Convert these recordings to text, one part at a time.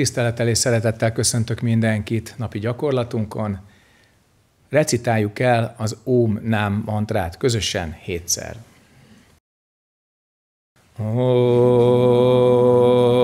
Tisztelettel és szeretettel köszöntök mindenkit napi gyakorlatunkon. Recitáljuk el az Om Nám mantrát közösen hétszer. Oh.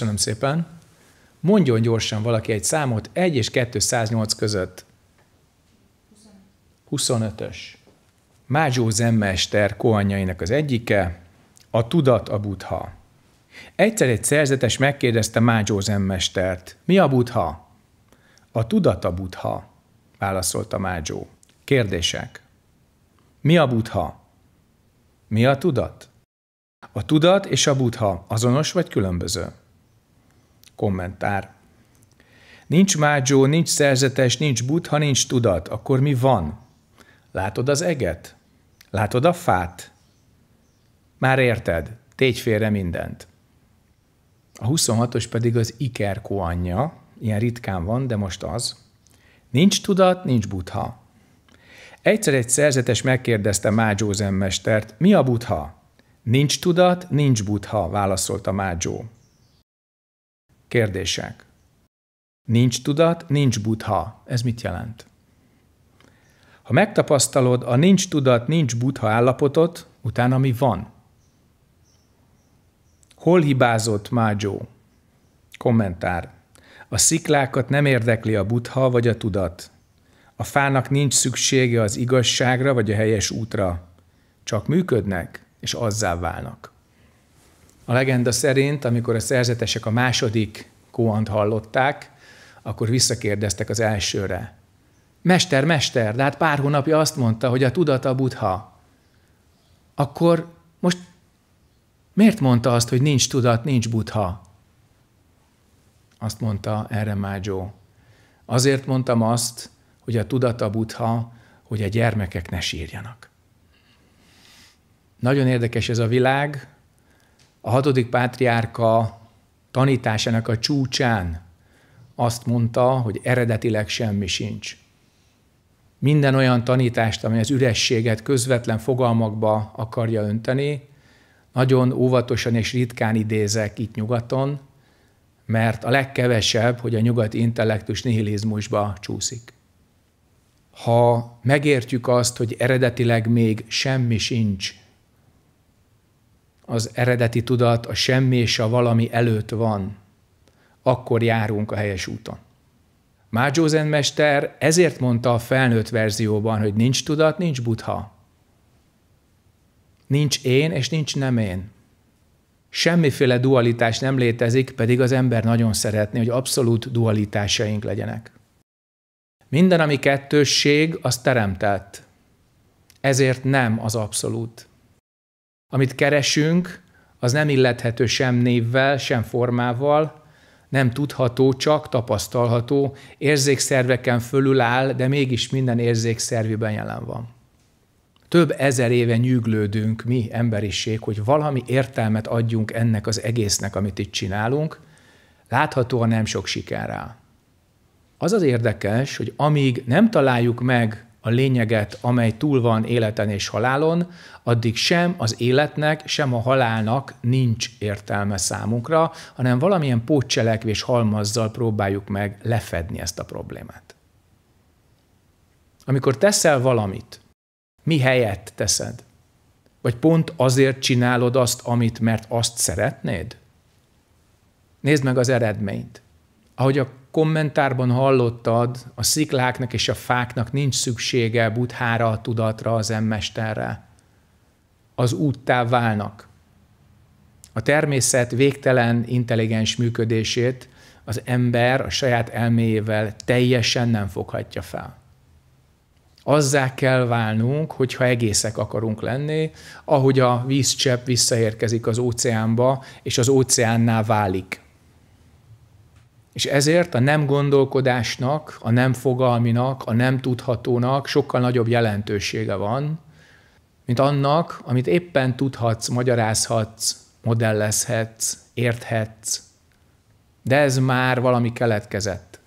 Köszönöm szépen. Mondjon gyorsan valaki egy számot 1 és 208 között. 25-ös. Mázsó Zemmester koanyainak az egyike, a tudat a buddha. Egyszer egy szerzetes megkérdezte Mázsó Zemmestert, mi a buddha? A tudat a buddha, válaszolta Mázsó. Kérdések. Mi a buddha? Mi a tudat? A tudat és a buddha azonos vagy különböző? Kommentár. Nincs mágyó, nincs szerzetes, nincs butha, nincs tudat. Akkor mi van? Látod az eget? Látod a fát? Már érted, tégy félre mindent. A 26-os pedig az ikerkó anyja, ilyen ritkán van, de most az. Nincs tudat, nincs butha. Egyszer egy szerzetes megkérdezte Mágyó zenmestert, mi a butha? Nincs tudat, nincs butha, válaszolta Mágyó. Kérdések. Nincs tudat, nincs buddha. Ez mit jelent? Ha megtapasztalod a nincs tudat, nincs buddha állapotot, utána mi van? Hol hibázott Mágyó? Kommentár. A sziklákat nem érdekli a buddha vagy a tudat. A fának nincs szüksége az igazságra vagy a helyes útra. Csak működnek, és azzá válnak. A legenda szerint, amikor a szerzetesek a második kóant hallották, akkor visszakérdeztek az elsőre. Mester, mester, de hát pár hónapja azt mondta, hogy a tudat a buddha. Akkor most miért mondta azt, hogy nincs tudat, nincs butha? Azt mondta erre Mágyó. Azért mondtam azt, hogy a tudat a buddha, hogy a gyermekek ne sírjanak. Nagyon érdekes ez a világ, a hatodik pátriárka tanításának a csúcsán azt mondta, hogy eredetileg semmi sincs. Minden olyan tanítást, ami az ürességet közvetlen fogalmakba akarja önteni, nagyon óvatosan és ritkán idézek itt nyugaton, mert a legkevesebb, hogy a nyugati intellektus nihilizmusba csúszik. Ha megértjük azt, hogy eredetileg még semmi sincs, az eredeti tudat a semmi és a valami előtt van, akkor járunk a helyes úton. Mádzsó mester ezért mondta a felnőtt verzióban, hogy nincs tudat, nincs butha. Nincs én és nincs nem én. Semmiféle dualitás nem létezik, pedig az ember nagyon szeretné, hogy abszolút dualitásaink legyenek. Minden, ami kettősség, az teremtett. Ezért nem az abszolút. Amit keresünk, az nem illethető sem névvel, sem formával, nem tudható, csak tapasztalható, érzékszerveken fölül áll, de mégis minden érzékszervében jelen van. Több ezer éve nyűglődünk mi, emberiség, hogy valami értelmet adjunk ennek az egésznek, amit itt csinálunk, láthatóan nem sok sikerrel. Az az érdekes, hogy amíg nem találjuk meg a lényeget, amely túl van életen és halálon, addig sem az életnek, sem a halálnak nincs értelme számunkra, hanem valamilyen pótcselekvés halmazzal próbáljuk meg lefedni ezt a problémát. Amikor teszel valamit, mi helyett teszed? Vagy pont azért csinálod azt, amit, mert azt szeretnéd? Nézd meg az eredményt. Ahogy a kommentárban hallottad, a szikláknak és a fáknak nincs szüksége buthára, a tudatra, az emmesterre. Az úttá válnak. A természet végtelen intelligens működését az ember a saját elméjével teljesen nem foghatja fel. Azzá kell válnunk, hogyha egészek akarunk lenni, ahogy a vízcsepp visszaérkezik az óceánba, és az óceánnál válik és ezért a nem gondolkodásnak, a nem fogalminak, a nem tudhatónak sokkal nagyobb jelentősége van, mint annak, amit éppen tudhatsz, magyarázhatsz, modellezhetsz, érthetsz. De ez már valami keletkezett.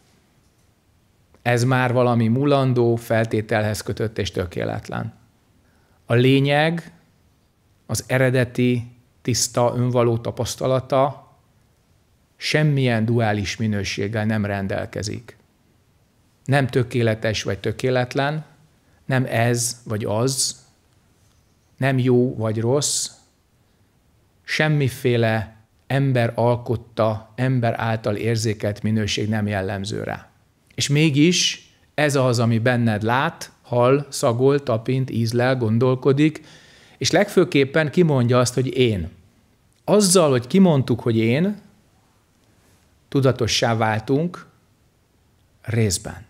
Ez már valami mulandó, feltételhez kötött és tökéletlen. A lényeg, az eredeti, tiszta, önvaló tapasztalata semmilyen duális minőséggel nem rendelkezik. Nem tökéletes vagy tökéletlen, nem ez vagy az, nem jó vagy rossz, semmiféle ember alkotta, ember által érzékelt minőség nem jellemző rá. És mégis ez az, ami benned lát, hal, szagol, tapint, ízlel, gondolkodik, és legfőképpen kimondja azt, hogy én. Azzal, hogy kimondtuk, hogy én, tudatossá váltunk részben,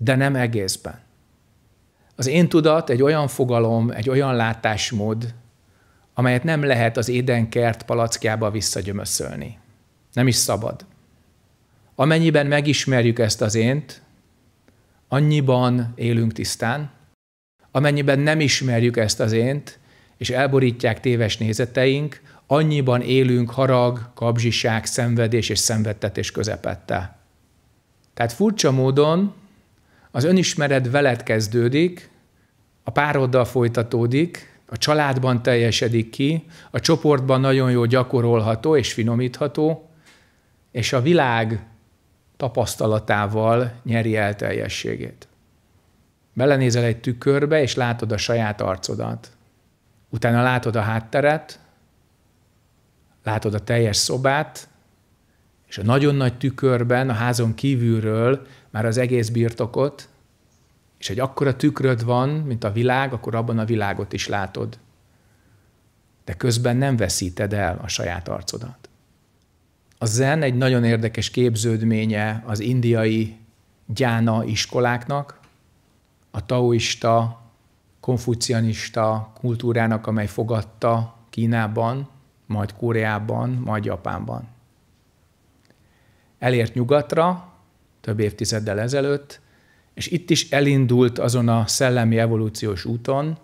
de nem egészben. Az én tudat egy olyan fogalom, egy olyan látásmód, amelyet nem lehet az édenkert palackjába visszagyömöszölni. Nem is szabad. Amennyiben megismerjük ezt az ént, annyiban élünk tisztán, amennyiben nem ismerjük ezt az ént, és elborítják téves nézeteink, annyiban élünk harag, kapzsiság, szenvedés és szenvedtetés közepette. Tehát furcsa módon az önismered veled kezdődik, a pároddal folytatódik, a családban teljesedik ki, a csoportban nagyon jó gyakorolható és finomítható, és a világ tapasztalatával nyeri el teljességét. Belenézel egy tükörbe, és látod a saját arcodat. Utána látod a hátteret, látod a teljes szobát, és a nagyon nagy tükörben, a házon kívülről már az egész birtokot, és egy akkora tükröd van, mint a világ, akkor abban a világot is látod. De közben nem veszíted el a saját arcodat. A zen egy nagyon érdekes képződménye az indiai gyána iskoláknak, a taoista, konfucianista kultúrának, amely fogadta Kínában majd Koreában, majd Japánban. Elért nyugatra, több évtizeddel ezelőtt, és itt is elindult azon a szellemi evolúciós úton,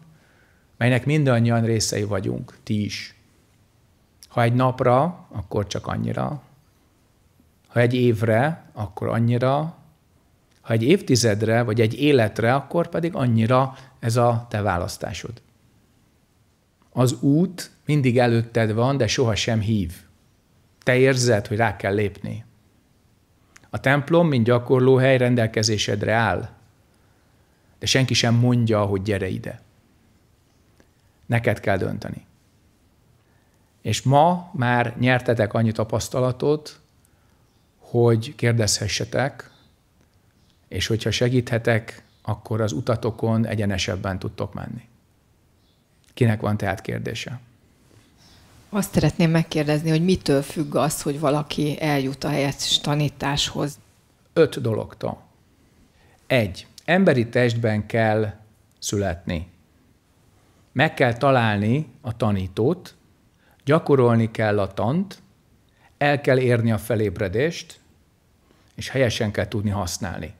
melynek mindannyian részei vagyunk, ti is. Ha egy napra, akkor csak annyira. Ha egy évre, akkor annyira. Ha egy évtizedre, vagy egy életre, akkor pedig annyira ez a te választásod. Az út mindig előtted van, de sohasem hív. Te érzed, hogy rá kell lépni. A templom, mint gyakorlóhely rendelkezésedre áll, de senki sem mondja, hogy gyere ide. Neked kell dönteni. És ma már nyertetek annyi tapasztalatot, hogy kérdezhessetek, és hogyha segíthetek, akkor az utatokon egyenesebben tudtok menni. Kinek van tehát kérdése? Azt szeretném megkérdezni, hogy mitől függ az, hogy valaki eljut a helyes tanításhoz? Öt dologtól. Egy. Emberi testben kell születni. Meg kell találni a tanítót, gyakorolni kell a tant, el kell érni a felébredést, és helyesen kell tudni használni.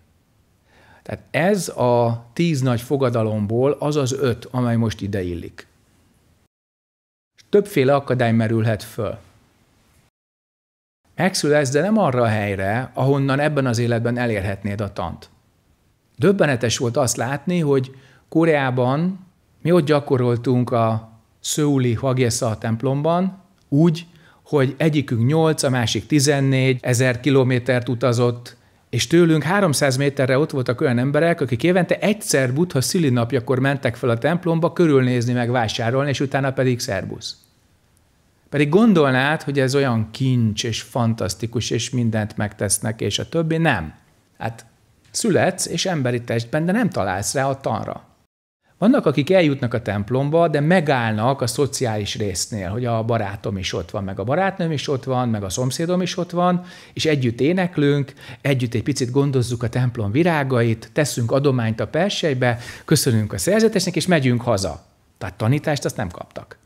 Tehát ez a tíz nagy fogadalomból az az öt, amely most ide illik többféle akadály merülhet föl. Megszülesz, de nem arra a helyre, ahonnan ebben az életben elérhetnéd a tant. Döbbenetes volt azt látni, hogy Koreában mi ott gyakoroltunk a Szöuli Hagyesza templomban úgy, hogy egyikünk 8, a másik 14 ezer kilométert utazott, és tőlünk 300 méterre ott voltak olyan emberek, akik évente egyszer Buddha szülinapjakor mentek fel a templomba körülnézni, meg vásárolni, és utána pedig szerbusz. Pedig gondolnád, hogy ez olyan kincs, és fantasztikus, és mindent megtesznek, és a többi. Nem. Hát születsz, és emberi testben, de nem találsz rá a tanra. Vannak, akik eljutnak a templomba, de megállnak a szociális résznél, hogy a barátom is ott van, meg a barátnőm is ott van, meg a szomszédom is ott van, és együtt éneklünk, együtt egy picit gondozzuk a templom virágait, teszünk adományt a persejbe, köszönünk a szerzetesnek, és megyünk haza. Tehát tanítást azt nem kaptak.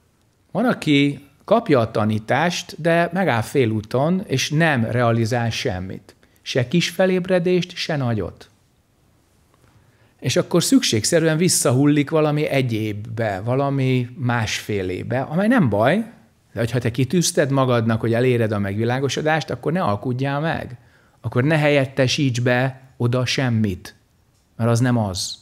Van, aki kapja a tanítást, de megáll félúton, és nem realizál semmit. Se kis felébredést, se nagyot. És akkor szükségszerűen visszahullik valami egyébbe, valami másfélébe, amely nem baj, de ha te kitűzted magadnak, hogy eléred a megvilágosodást, akkor ne alkudjál meg. Akkor ne helyettesíts be oda semmit, mert az nem az.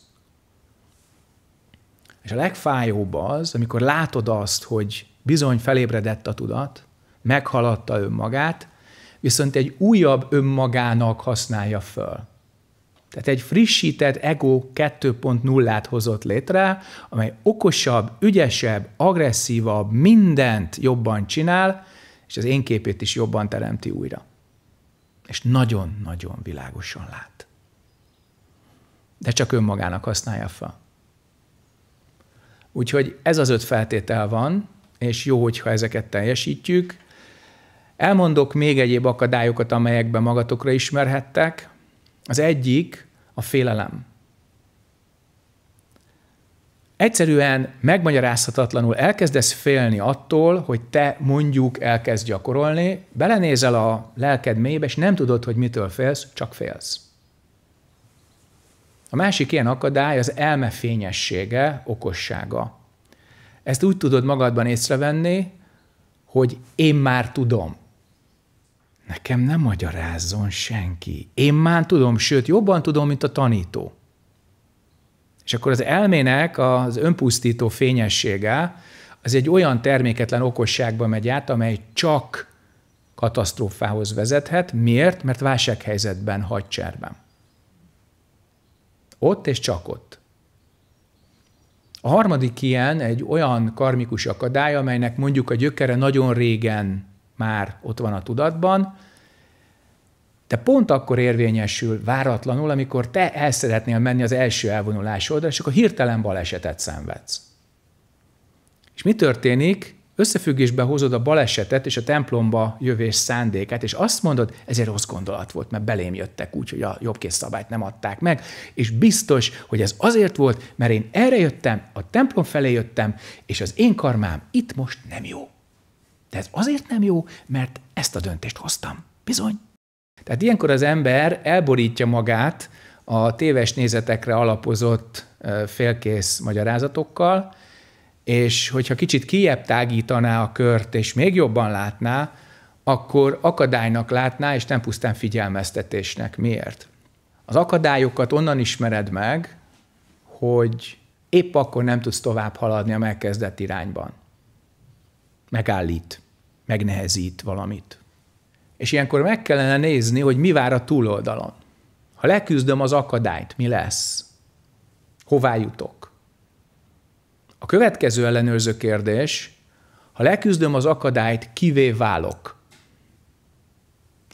És a legfájóbb az, amikor látod azt, hogy Bizony felébredett a tudat, meghaladta önmagát, viszont egy újabb önmagának használja föl. Tehát egy frissített ego 2.0-át hozott létre, amely okosabb, ügyesebb, agresszívabb, mindent jobban csinál, és az én képét is jobban teremti újra. És nagyon-nagyon világosan lát. De csak önmagának használja fel. Úgyhogy ez az öt feltétel van, és jó, hogyha ezeket teljesítjük. Elmondok még egyéb akadályokat, amelyekben magatokra ismerhettek. Az egyik a félelem. Egyszerűen megmagyarázhatatlanul elkezdesz félni attól, hogy te mondjuk elkezd gyakorolni, belenézel a lelked mélybe, és nem tudod, hogy mitől félsz, csak félsz. A másik ilyen akadály az elme fényessége okossága. Ezt úgy tudod magadban észrevenni, hogy én már tudom. Nekem nem magyarázzon senki. Én már tudom, sőt, jobban tudom, mint a tanító. És akkor az elmének az önpusztító fényessége az egy olyan terméketlen okosságba megy át, amely csak katasztrófához vezethet. Miért? Mert válsághelyzetben hagy cserben. Ott és csak ott. A harmadik ilyen egy olyan karmikus akadály, amelynek mondjuk a gyökere nagyon régen már ott van a tudatban, de pont akkor érvényesül váratlanul, amikor te el szeretnél menni az első elvonulásodra, és akkor hirtelen balesetet szenvedsz. És mi történik? összefüggésbe hozod a balesetet és a templomba jövés szándékát, és azt mondod, ezért rossz gondolat volt, mert belém jöttek úgy, hogy a jobbkész szabályt nem adták meg, és biztos, hogy ez azért volt, mert én erre jöttem, a templom felé jöttem, és az én karmám itt most nem jó. De ez azért nem jó, mert ezt a döntést hoztam. Bizony. Tehát ilyenkor az ember elborítja magát a téves nézetekre alapozott félkész magyarázatokkal, és hogyha kicsit kiebb tágítaná a kört, és még jobban látná, akkor akadálynak látná, és nem pusztán figyelmeztetésnek. Miért? Az akadályokat onnan ismered meg, hogy épp akkor nem tudsz tovább haladni a megkezdett irányban. Megállít, megnehezít valamit. És ilyenkor meg kellene nézni, hogy mi vár a túloldalon. Ha leküzdöm az akadályt, mi lesz? Hová jutok? A következő ellenőrző kérdés, ha leküzdöm az akadályt, kivé válok?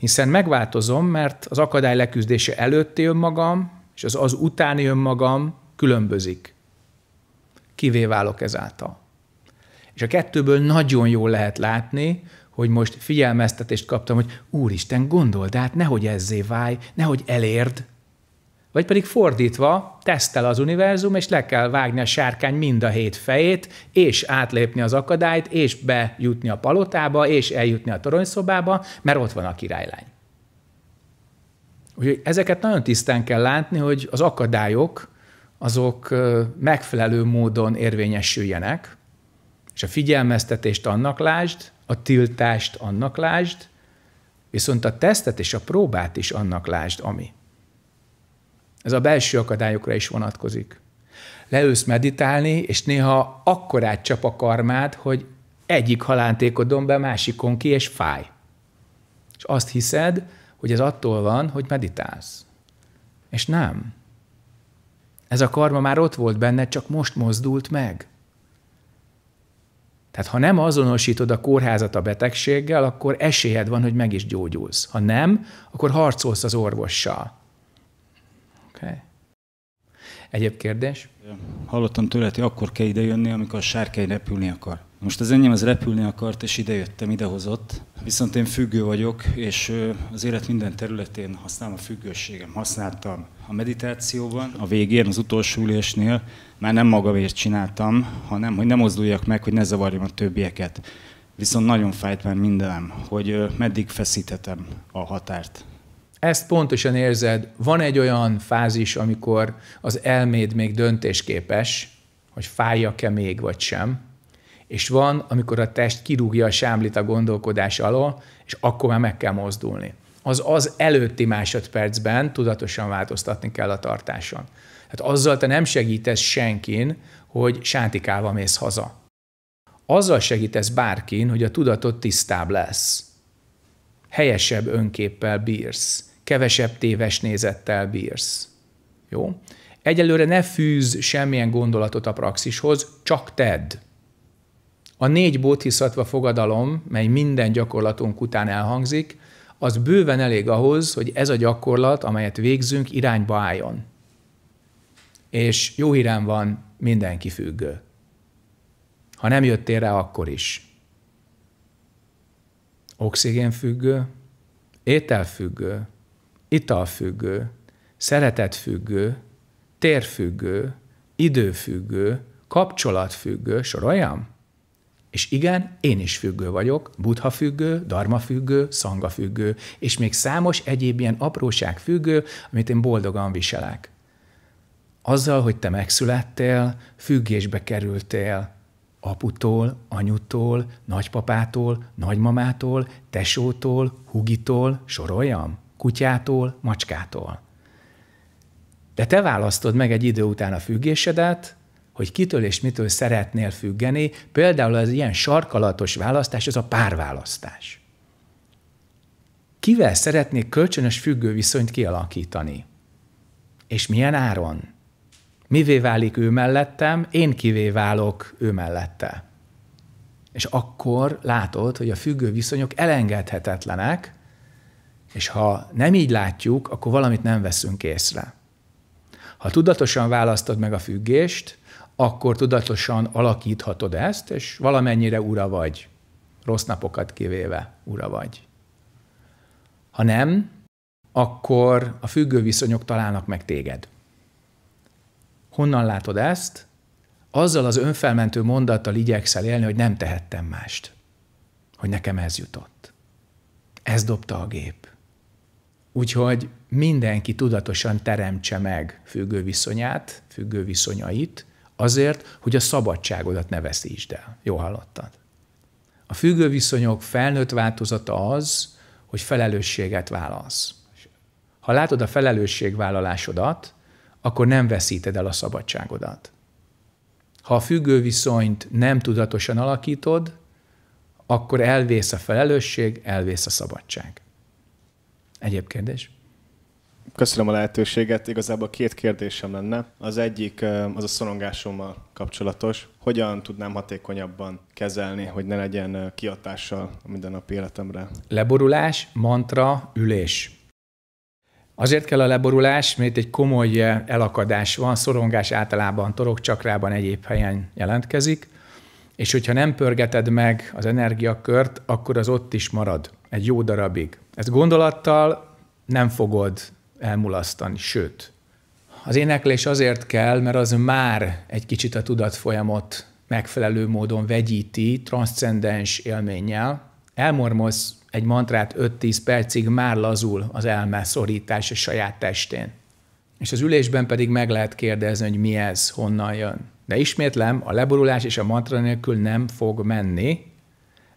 Hiszen megváltozom, mert az akadály leküzdése előtti önmagam, és az az utáni önmagam különbözik. Kivé válok ezáltal? És a kettőből nagyon jól lehet látni, hogy most figyelmeztetést kaptam, hogy úristen, gondold át, nehogy ezzé válj, nehogy elérd, vagy pedig fordítva, tesztel az univerzum, és le kell vágni a sárkány mind a hét fejét, és átlépni az akadályt, és bejutni a palotába, és eljutni a toronyszobába, mert ott van a királylány. Úgyhogy ezeket nagyon tisztán kell látni, hogy az akadályok, azok megfelelő módon érvényesüljenek, és a figyelmeztetést annak lásd, a tiltást annak lásd, viszont a tesztet és a próbát is annak lásd, ami. Ez a belső akadályokra is vonatkozik. Leülsz meditálni, és néha akkorát csap a karmád, hogy egyik halántékodon be, másikon ki, és fáj. És azt hiszed, hogy ez attól van, hogy meditálsz. És nem. Ez a karma már ott volt benne, csak most mozdult meg. Tehát ha nem azonosítod a kórházat a betegséggel, akkor esélyed van, hogy meg is gyógyulsz. Ha nem, akkor harcolsz az orvossal. Okay. Egyéb kérdés? Hallottam tőle, hogy akkor kell idejönni, amikor a sárkány repülni akar. Most az enyém az repülni akart, és idejöttem, idehozott. Viszont én függő vagyok, és az élet minden területén használom a függőségem. Használtam a meditációban, a végén, az utolsó ülésnél, már nem magamért csináltam, hanem hogy nem mozduljak meg, hogy ne zavarjam a többieket. Viszont nagyon fájt már mindenem, hogy meddig feszíthetem a határt ezt pontosan érzed, van egy olyan fázis, amikor az elméd még döntésképes, hogy fájjak-e még vagy sem, és van, amikor a test kirúgja a sámlit a gondolkodás alól, és akkor már meg kell mozdulni. Az az előtti másodpercben tudatosan változtatni kell a tartáson. Hát azzal te nem segítesz senkin, hogy sántikálva mész haza. Azzal segítesz bárkin, hogy a tudatod tisztább lesz. Helyesebb önképpel bírsz kevesebb téves nézettel bírsz. Jó? Egyelőre ne fűz semmilyen gondolatot a praxishoz, csak tedd. A négy bóthiszatva fogadalom, mely minden gyakorlatunk után elhangzik, az bőven elég ahhoz, hogy ez a gyakorlat, amelyet végzünk, irányba álljon. És jó hírem van, mindenki függő. Ha nem jöttél rá, akkor is. Oxigén Étel függő, italfüggő, szeretetfüggő, térfüggő, időfüggő, kapcsolatfüggő, soroljam? És igen, én is függő vagyok, buddha függő, dharma függő, szanga függő, és még számos egyéb ilyen apróság függő, amit én boldogan viselek. Azzal, hogy te megszülettél, függésbe kerültél aputól, anyutól, nagypapától, nagymamától, tesótól, hugitól, soroljam? kutyától, macskától. De te választod meg egy idő után a függésedet, hogy kitől és mitől szeretnél függeni, például az ilyen sarkalatos választás, az a párválasztás. Kivel szeretnék kölcsönös függő viszonyt kialakítani? És milyen áron? Mivé válik ő mellettem, én kivé válok ő mellette. És akkor látod, hogy a függő viszonyok elengedhetetlenek, és ha nem így látjuk, akkor valamit nem veszünk észre. Ha tudatosan választod meg a függést, akkor tudatosan alakíthatod ezt, és valamennyire ura vagy. Rossz napokat kivéve ura vagy. Ha nem, akkor a függő viszonyok találnak meg téged. Honnan látod ezt? Azzal az önfelmentő mondattal igyekszel élni, hogy nem tehettem mást. Hogy nekem ez jutott. Ez dobta a gép. Úgyhogy mindenki tudatosan teremtse meg függőviszonyát, függőviszonyait, azért, hogy a szabadságodat ne veszítsd el. Jó hallottad. A függőviszonyok felnőtt változata az, hogy felelősséget válasz. Ha látod a felelősségvállalásodat, akkor nem veszíted el a szabadságodat. Ha a függőviszonyt nem tudatosan alakítod, akkor elvész a felelősség, elvész a szabadság. Egyéb kérdés? Köszönöm a lehetőséget. Igazából két kérdésem lenne. Az egyik az a szorongásommal kapcsolatos. Hogyan tudnám hatékonyabban kezelni, hogy ne legyen kiatással a mindennapi életemre? Leborulás, mantra, ülés. Azért kell a leborulás, mert egy komoly elakadás van, szorongás általában torokcsakrában egyéb helyen jelentkezik, és hogyha nem pörgeted meg az energiakört, akkor az ott is marad egy jó darabig. Ezt gondolattal nem fogod elmulasztani, sőt. Az éneklés azért kell, mert az már egy kicsit a tudatfolyamot megfelelő módon vegyíti, transzcendens élménnyel. Elmormolsz egy mantrát 5-10 percig, már lazul az elme szorítás a saját testén. És az ülésben pedig meg lehet kérdezni, hogy mi ez, honnan jön. De ismétlem, a leborulás és a mantra nélkül nem fog menni,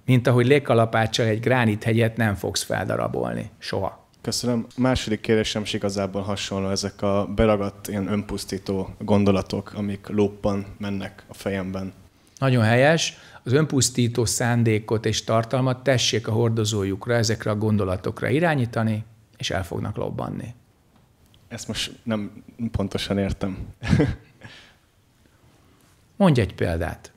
mint ahogy légkalapáccsal egy gránithegyet nem fogsz feldarabolni. Soha. Köszönöm. A második kérdésem is igazából hasonló, ezek a beragadt ilyen önpusztító gondolatok, amik lóppan mennek a fejemben. Nagyon helyes. Az önpusztító szándékot és tartalmat tessék a hordozójukra, ezekre a gondolatokra irányítani, és el fognak lobbanni. Ezt most nem pontosan értem. Mondj egy példát.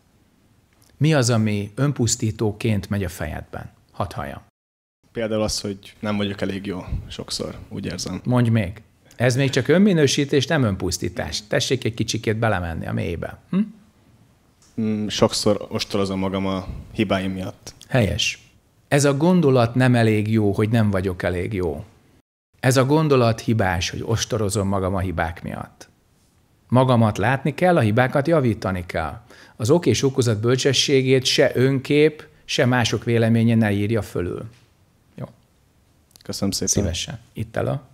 Mi az, ami önpusztítóként megy a fejedben? Hadd halljam. Például az, hogy nem vagyok elég jó sokszor, úgy érzem. Mondj még. Ez még csak önminősítés, nem önpusztítás. Tessék egy kicsikét belemenni a mélybe. Hm? Mm, sokszor ostorozom magam a hibáim miatt. Helyes. Ez a gondolat nem elég jó, hogy nem vagyok elég jó. Ez a gondolat hibás, hogy ostorozom magam a hibák miatt. Magamat látni kell, a hibákat javítani kell az ok és okozat bölcsességét se önkép, se mások véleménye ne írja fölül. Jó. Köszönöm szépen. Szívesen. Itt el a...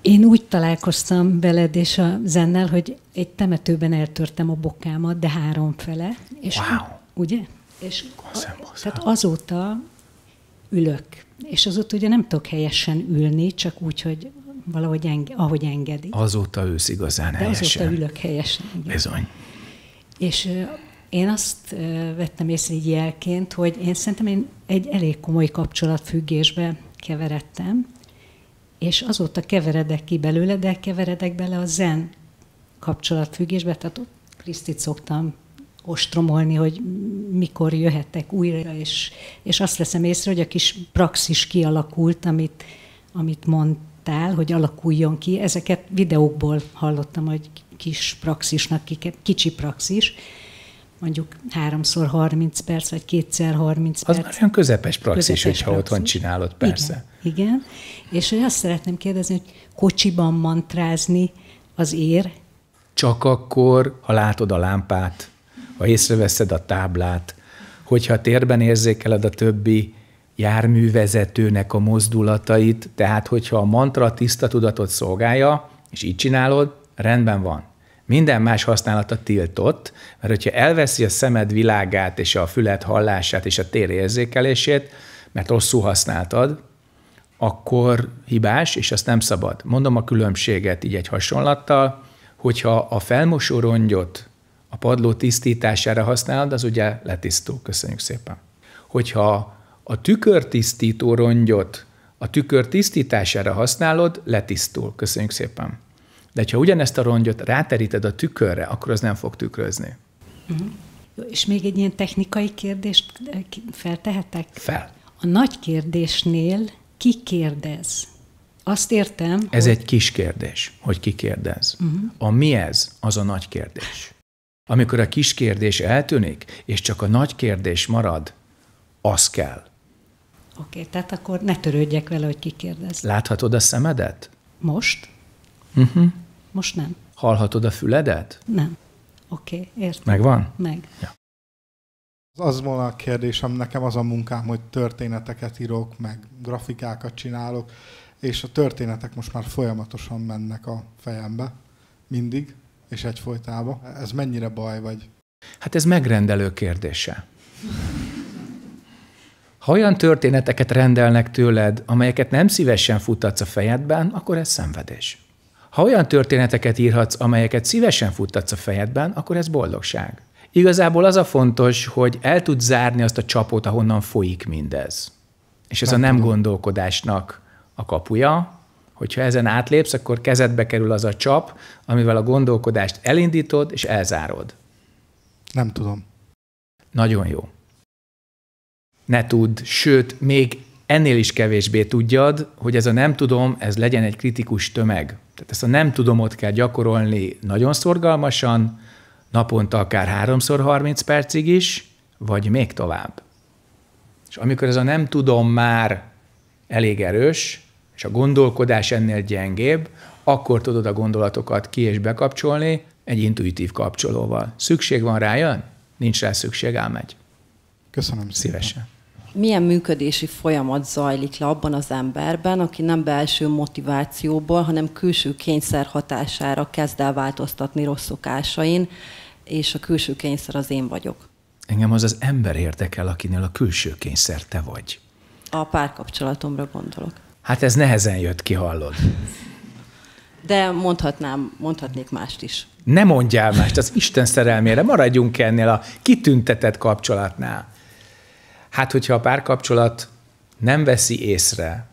Én úgy találkoztam veled és a zennel, hogy egy temetőben eltörtem a bokámat, de három fele. És wow. Ugye? És a, tehát azóta ülök. És azóta ugye nem tudok helyesen ülni, csak úgy, hogy valahogy enge, ahogy engedi. Azóta ősz igazán De helyesen. azóta ülök helyesen. Igen. Bizony. És én azt vettem észre így jelként, hogy én szerintem én egy elég komoly kapcsolatfüggésbe keveredtem, és azóta keveredek ki belőle, de keveredek bele a zen kapcsolatfüggésbe, tehát ott Krisztit szoktam ostromolni, hogy mikor jöhettek újra, és, és azt leszem észre, hogy a kis praxis kialakult, amit, amit mondtam láttál, hogy alakuljon ki, ezeket videókból hallottam, hogy kis praxisnak, kicsi praxis, mondjuk háromszor 30 perc, vagy kétszer 30 perc. Az már olyan közepes praxis, közepes hogyha praxis. otthon csinálod, persze. Igen, igen. és hogy azt szeretném kérdezni, hogy kocsiban mantrázni az ér? Csak akkor, ha látod a lámpát, ha észreveszed a táblát, hogyha térben érzékeled a többi járművezetőnek a mozdulatait, tehát hogyha a mantra tiszta tudatot szolgálja, és így csinálod, rendben van. Minden más használata tiltott, mert hogyha elveszi a szemed világát, és a füled hallását, és a tér érzékelését, mert rosszul használtad, akkor hibás, és azt nem szabad. Mondom a különbséget így egy hasonlattal, hogyha a felmosó rongyot a padló tisztítására használod, az ugye letisztul. Köszönjük szépen. Hogyha a tükörtisztító rongyot a tükör tisztítására használod, letisztul. Köszönjük szépen. De ha ugyanezt a rongyot ráteríted a tükörre, akkor az nem fog tükrözni. Uh-huh. Jó, és még egy ilyen technikai kérdést eh, feltehetek? Fel. A nagy kérdésnél ki kérdez? Azt értem. Ez hogy... egy kis kérdés, hogy ki kérdez. Uh-huh. A mi ez, az a nagy kérdés. Amikor a kis kérdés eltűnik, és csak a nagy kérdés marad, az kell. Oké, okay, tehát akkor ne törődjek vele, hogy kikérdez. Láthatod a szemedet? Most? Uh-huh. Most nem. Hallhatod a füledet? Nem. Oké, okay, értem. Megvan? Meg. Ja. Az volna a kérdésem, nekem az a munkám, hogy történeteket írok, meg grafikákat csinálok, és a történetek most már folyamatosan mennek a fejembe, mindig, és egyfolytában. Ez mennyire baj vagy? Hát ez megrendelő kérdése. Ha olyan történeteket rendelnek tőled, amelyeket nem szívesen futtatsz a fejedben, akkor ez szenvedés. Ha olyan történeteket írhatsz, amelyeket szívesen futtatsz a fejedben, akkor ez boldogság. Igazából az a fontos, hogy el tud zárni azt a csapot, ahonnan folyik mindez. És ez nem a nem tudom. gondolkodásnak a kapuja, hogyha ezen átlépsz, akkor kezedbe kerül az a csap, amivel a gondolkodást elindítod és elzárod. Nem tudom. Nagyon jó ne tudd, sőt, még ennél is kevésbé tudjad, hogy ez a nem tudom, ez legyen egy kritikus tömeg. Tehát ezt a nem tudomot kell gyakorolni nagyon szorgalmasan, naponta akár háromszor 30 percig is, vagy még tovább. És amikor ez a nem tudom már elég erős, és a gondolkodás ennél gyengébb, akkor tudod a gondolatokat ki és bekapcsolni egy intuitív kapcsolóval. Szükség van rájön? Nincs rá szükség, elmegy. Köszönöm szépen. Szívesen milyen működési folyamat zajlik le abban az emberben, aki nem belső motivációból, hanem külső kényszer hatására kezd el változtatni rossz szokásain, és a külső kényszer az én vagyok. Engem az az ember érdekel, akinél a külső kényszer te vagy. A párkapcsolatomra gondolok. Hát ez nehezen jött ki, hallod. De mondhatnám, mondhatnék mást is. Ne mondjál mást, az Isten szerelmére, maradjunk ennél a kitüntetett kapcsolatnál. Hát, hogyha a párkapcsolat nem veszi észre,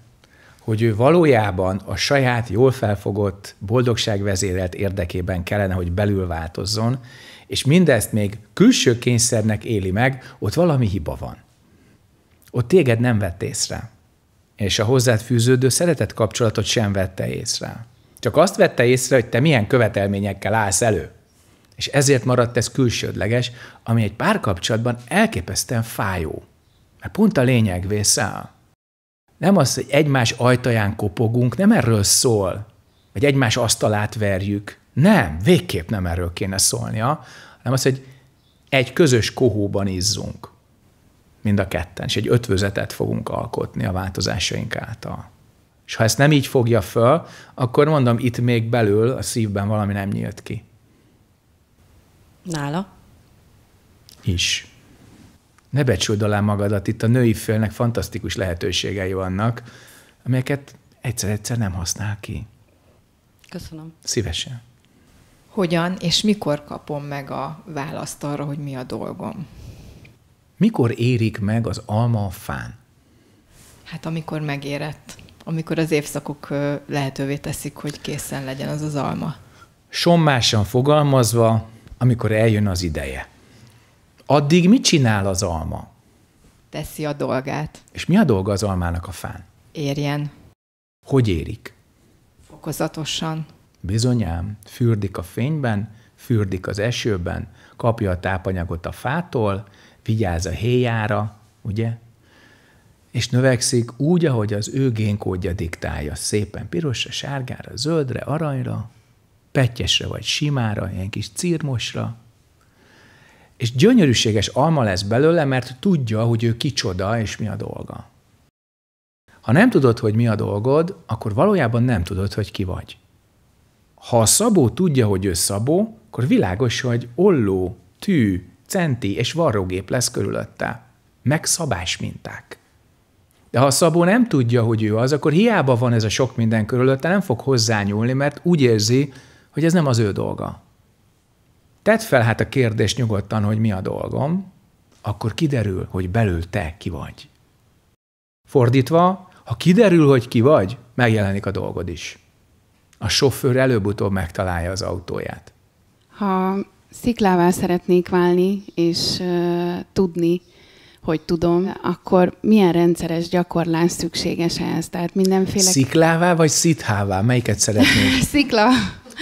hogy ő valójában a saját jól felfogott, boldogságvezérelt érdekében kellene, hogy belül változzon, és mindezt még külső kényszernek éli meg, ott valami hiba van. Ott téged nem vett észre. És a hozzád fűződő szeretett kapcsolatot sem vette észre. Csak azt vette észre, hogy te milyen követelményekkel állsz elő. És ezért maradt ez külsődleges, ami egy párkapcsolatban elképesztően fájó. Mert pont a lényeg vészel. Nem az, hogy egymás ajtaján kopogunk, nem erről szól, vagy egymás asztalát verjük. Nem, végképp nem erről kéne szólnia, hanem az, hogy egy közös kohóban izzunk, mind a ketten, és egy ötvözetet fogunk alkotni a változásaink által. És ha ezt nem így fogja föl, akkor mondom, itt még belül a szívben valami nem nyílt ki. Nála? Is ne becsüld alá magadat, itt a női félnek fantasztikus lehetőségei vannak, amelyeket egyszer-egyszer nem használ ki. Köszönöm. Szívesen. Hogyan és mikor kapom meg a választ arra, hogy mi a dolgom? Mikor érik meg az alma a fán? Hát amikor megérett, amikor az évszakok lehetővé teszik, hogy készen legyen az az alma. Sommásan fogalmazva, amikor eljön az ideje. Addig mit csinál az alma? Teszi a dolgát. És mi a dolga az almának a fán? Érjen. Hogy érik? Fokozatosan. Bizonyám, fürdik a fényben, fürdik az esőben, kapja a tápanyagot a fától, vigyáz a héjára, ugye? És növekszik úgy, ahogy az ő génkódja diktálja, szépen pirosra, sárgára, zöldre, aranyra, pettyesre vagy simára, ilyen kis círmosra, és gyönyörűséges alma lesz belőle, mert tudja, hogy ő kicsoda és mi a dolga. Ha nem tudod, hogy mi a dolgod, akkor valójában nem tudod, hogy ki vagy. Ha a Szabó tudja, hogy ő Szabó, akkor világos, hogy olló, tű, centi és varrógép lesz körülötte. Meg szabás minták. De ha a Szabó nem tudja, hogy ő az, akkor hiába van ez a sok minden körülötte, nem fog hozzányúlni, mert úgy érzi, hogy ez nem az ő dolga. Tedd fel hát a kérdést nyugodtan, hogy mi a dolgom, akkor kiderül, hogy belül te ki vagy. Fordítva, ha kiderül, hogy ki vagy, megjelenik a dolgod is. A sofőr előbb-utóbb megtalálja az autóját. Ha sziklává szeretnék válni, és euh, tudni, hogy tudom, akkor milyen rendszeres gyakorlás szükséges ehhez? Tehát mindenféle... Sziklává vagy szithává? Melyiket szeretnék? Szikla.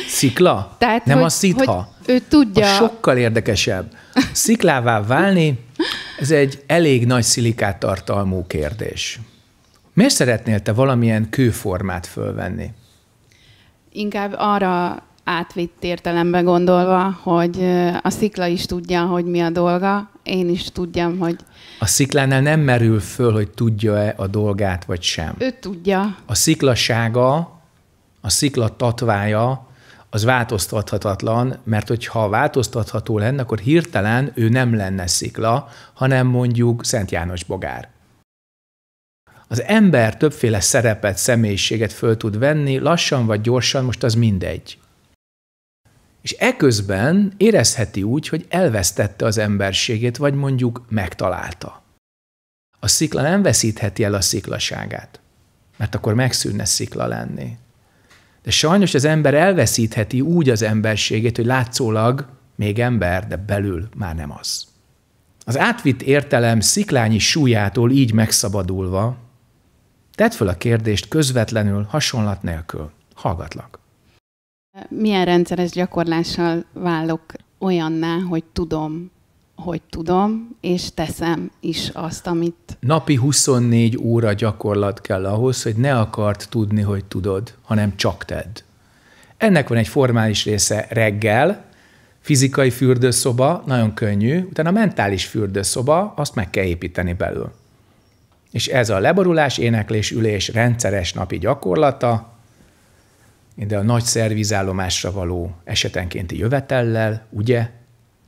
Szikla? Tehát, nem hogy, a szitha? Hogy ő tudja. A sokkal érdekesebb. Sziklává válni, ez egy elég nagy szilikát tartalmú kérdés. Miért szeretnél te valamilyen kőformát fölvenni? Inkább arra átvitt értelembe gondolva, hogy a szikla is tudja, hogy mi a dolga, én is tudjam, hogy... A sziklánál nem merül föl, hogy tudja-e a dolgát, vagy sem. Ő tudja. A sziklasága, a szikla tatvája az változtathatatlan, mert hogyha változtatható lenne, akkor hirtelen ő nem lenne szikla, hanem mondjuk Szent János Bogár. Az ember többféle szerepet, személyiséget föl tud venni, lassan vagy gyorsan, most az mindegy. És eközben érezheti úgy, hogy elvesztette az emberségét, vagy mondjuk megtalálta. A szikla nem veszítheti el a sziklaságát, mert akkor megszűnne szikla lenni. De sajnos az ember elveszítheti úgy az emberségét, hogy látszólag még ember, de belül már nem az. Az átvitt értelem sziklányi súlyától így megszabadulva, tedd fel a kérdést közvetlenül, hasonlat nélkül. Hallgatlak. Milyen rendszeres gyakorlással válok olyanná, hogy tudom, hogy tudom, és teszem is azt, amit... Napi 24 óra gyakorlat kell ahhoz, hogy ne akart tudni, hogy tudod, hanem csak tedd. Ennek van egy formális része reggel, fizikai fürdőszoba, nagyon könnyű, utána mentális fürdőszoba, azt meg kell építeni belül. És ez a leborulás, éneklés, ülés rendszeres napi gyakorlata, de a nagy szervizállomásra való esetenkénti jövetellel, ugye,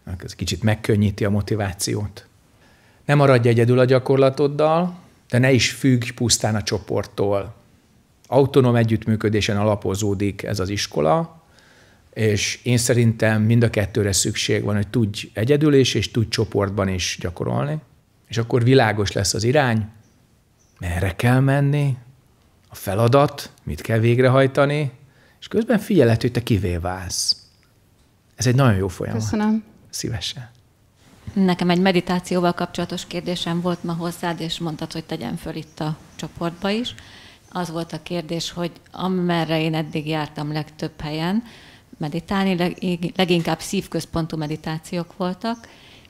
Hát ez kicsit megkönnyíti a motivációt. Nem maradj egyedül a gyakorlatoddal, de ne is függ pusztán a csoporttól. Autonóm együttműködésen alapozódik ez az iskola, és én szerintem mind a kettőre szükség van, hogy tudj egyedül is, és tudj csoportban is gyakorolni, és akkor világos lesz az irány, merre kell menni, a feladat, mit kell végrehajtani, és közben figyelhet, hogy te kivé válsz. Ez egy nagyon jó folyamat. Köszönöm szívesen. Nekem egy meditációval kapcsolatos kérdésem volt ma hozzád, és mondtad, hogy tegyem föl itt a csoportba is. Az volt a kérdés, hogy amerre én eddig jártam legtöbb helyen meditálni, leginkább szívközpontú meditációk voltak,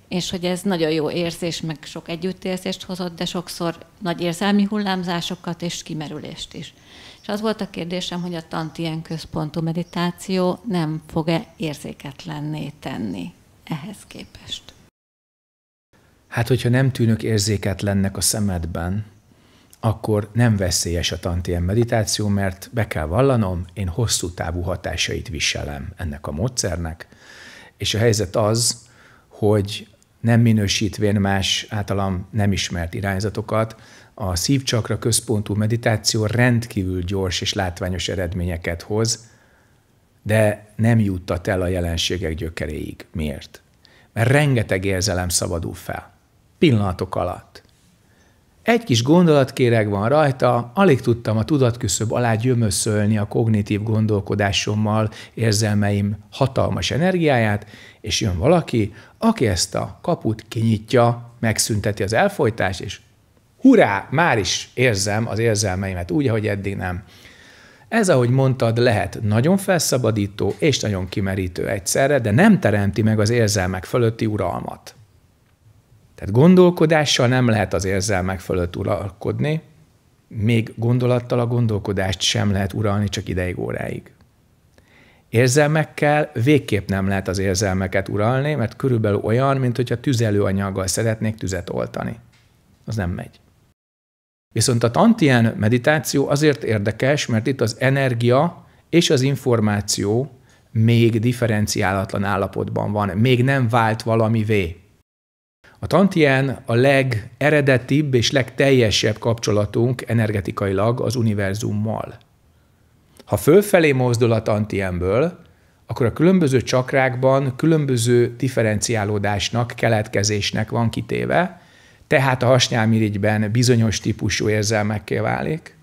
és hogy ez nagyon jó érzés, meg sok együttérzést hozott, de sokszor nagy érzelmi hullámzásokat és kimerülést is. És az volt a kérdésem, hogy a tantien központú meditáció nem fog-e érzéketlenné tenni ehhez képest? Hát, hogyha nem tűnök érzéketlennek a szemedben, akkor nem veszélyes a tantien meditáció, mert be kell vallanom, én hosszú távú hatásait viselem ennek a módszernek, és a helyzet az, hogy nem minősítvén más általam nem ismert irányzatokat, a szívcsakra központú meditáció rendkívül gyors és látványos eredményeket hoz, de nem juttat el a jelenségek gyökeréig. Miért? mert rengeteg érzelem szabadul fel. Pillanatok alatt. Egy kis gondolatkéreg van rajta, alig tudtam a tudatküszöb alá gyömöszölni a kognitív gondolkodásommal, érzelmeim hatalmas energiáját, és jön valaki, aki ezt a kaput kinyitja, megszünteti az elfolytást, és hurrá, már is érzem az érzelmeimet úgy, ahogy eddig nem. Ez, ahogy mondtad, lehet nagyon felszabadító és nagyon kimerítő egyszerre, de nem teremti meg az érzelmek fölötti uralmat. Tehát gondolkodással nem lehet az érzelmek fölött uralkodni, még gondolattal a gondolkodást sem lehet uralni csak ideig, óráig. Érzelmekkel végképp nem lehet az érzelmeket uralni, mert körülbelül olyan, mint hogyha tüzelőanyaggal szeretnék tüzet oltani. Az nem megy. Viszont a tantien meditáció azért érdekes, mert itt az energia és az információ még differenciálatlan állapotban van, még nem vált valamivé. A tantien a legeredetibb és legteljesebb kapcsolatunk energetikailag az univerzummal. Ha fölfelé mozdul a tantienből, akkor a különböző csakrákban különböző differenciálódásnak, keletkezésnek van kitéve, tehát a hasnyálmirigyben bizonyos típusú érzelmekké válik,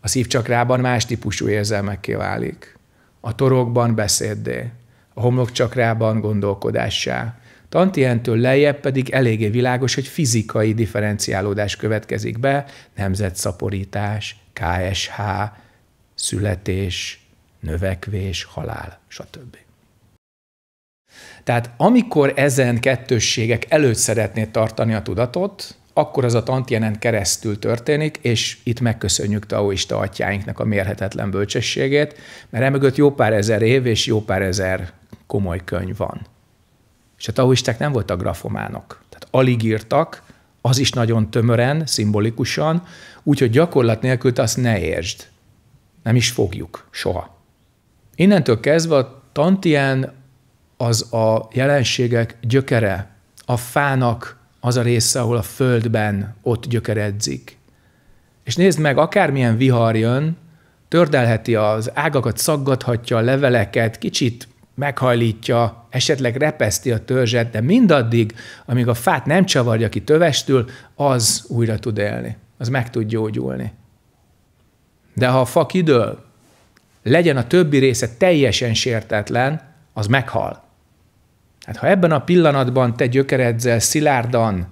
a szívcsakrában más típusú érzelmekké válik, a torokban beszéddé, a homlokcsakrában gondolkodássá. Tantientől lejjebb pedig eléggé világos, hogy fizikai differenciálódás következik be, nemzetszaporítás, KSH, születés, növekvés, halál, stb. Tehát amikor ezen kettősségek előtt szeretnéd tartani a tudatot, akkor az a tantjenen keresztül történik, és itt megköszönjük taoista atyáinknak a mérhetetlen bölcsességét, mert emögött jó pár ezer év és jó pár ezer komoly könyv van. És a taoisták nem voltak grafománok. Tehát alig írtak, az is nagyon tömören, szimbolikusan, úgyhogy gyakorlat nélkül te azt ne értsd. Nem is fogjuk soha. Innentől kezdve a Tantien az a jelenségek gyökere, a fának az a része, ahol a földben ott gyökeredzik. És nézd meg, akármilyen vihar jön, tördelheti az ágakat, szaggathatja a leveleket, kicsit meghajlítja, esetleg repeszti a törzset, de mindaddig, amíg a fát nem csavarja ki tövestül, az újra tud élni, az meg tud gyógyulni. De ha a fa kidől, legyen a többi része teljesen sértetlen, az meghal. Hát ha ebben a pillanatban te gyökeredzel szilárdan,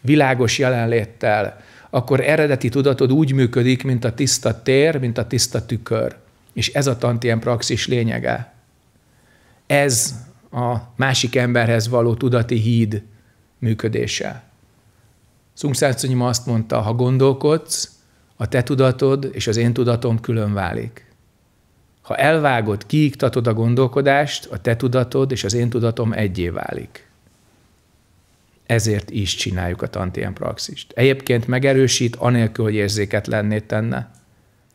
világos jelenléttel, akkor eredeti tudatod úgy működik, mint a tiszta tér, mint a tiszta tükör. És ez a tantien praxis lényege. Ez a másik emberhez való tudati híd működése. Szungszárconyima azt mondta, ha gondolkodsz, a te tudatod és az én tudatom külön válik. Ha elvágod, kiiktatod a gondolkodást, a te tudatod és az én tudatom egyé válik. Ezért is csináljuk a tantien praxist. Egyébként megerősít, anélkül, hogy érzéketlenné tenne.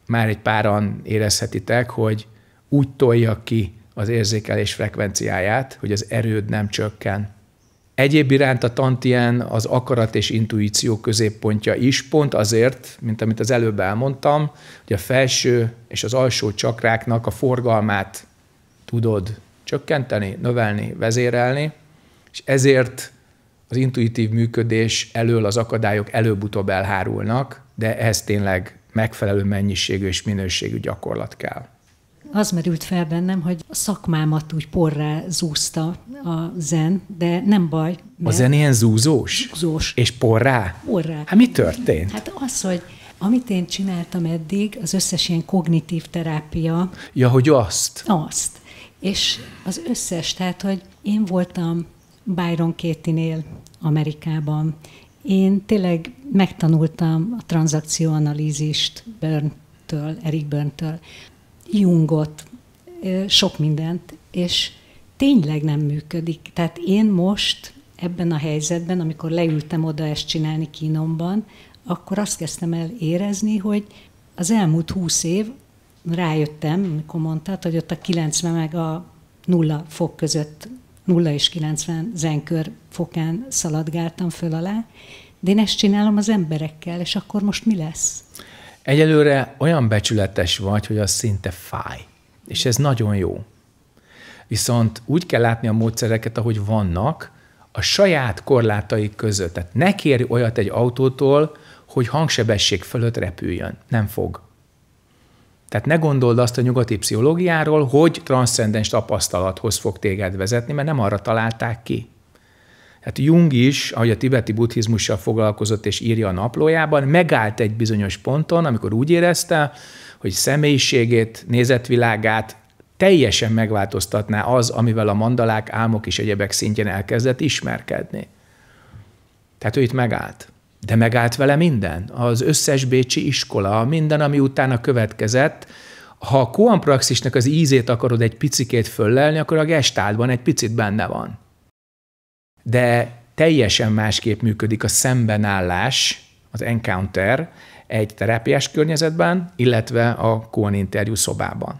Már egy páran érezhetitek, hogy úgy tolja ki az érzékelés frekvenciáját, hogy az erőd nem csökken. Egyéb iránt a tantien az akarat és intuíció középpontja is, pont azért, mint amit az előbb elmondtam, hogy a felső és az alsó csakráknak a forgalmát tudod csökkenteni, növelni, vezérelni, és ezért az intuitív működés elől az akadályok előbb-utóbb elhárulnak, de ehhez tényleg megfelelő mennyiségű és minőségű gyakorlat kell az merült fel bennem, hogy a szakmámat úgy porrá zúzta a zen, de nem baj. A zen ilyen zúzós? Zúzós. És porrá? Porrá. Hát mi történt? Hát az, hogy amit én csináltam eddig, az összes ilyen kognitív terápia. Ja, hogy azt? Azt. És az összes, tehát, hogy én voltam Byron Kétinél Amerikában. Én tényleg megtanultam a tranzakcióanalízist Burn-től, Eric Burn-től. Jungot, sok mindent, és tényleg nem működik. Tehát én most ebben a helyzetben, amikor leültem oda ezt csinálni kínomban, akkor azt kezdtem el érezni, hogy az elmúlt húsz év, rájöttem, amikor mondtad, hogy ott a 90 meg a nulla fok között, nulla és 90 zenkör fokán szaladgáltam föl alá, de én ezt csinálom az emberekkel, és akkor most mi lesz? Egyelőre olyan becsületes vagy, hogy az szinte fáj. És ez nagyon jó. Viszont úgy kell látni a módszereket, ahogy vannak, a saját korlátai között. Tehát ne kérj olyat egy autótól, hogy hangsebesség fölött repüljön. Nem fog. Tehát ne gondold azt a nyugati pszichológiáról, hogy transzcendens tapasztalathoz fog téged vezetni, mert nem arra találták ki. Hát Jung is, ahogy a tibeti buddhizmussal foglalkozott és írja a naplójában, megállt egy bizonyos ponton, amikor úgy érezte, hogy személyiségét, nézetvilágát teljesen megváltoztatná az, amivel a mandalák, álmok és egyebek szintjén elkezdett ismerkedni. Tehát ő itt megállt. De megállt vele minden. Az összes bécsi iskola, minden, ami utána következett, ha a koanpraxisnek az ízét akarod egy picikét föllelni, akkor a gestáltban egy picit benne van de teljesen másképp működik a szembenállás, az encounter egy terápiás környezetben, illetve a Cohen interjú szobában.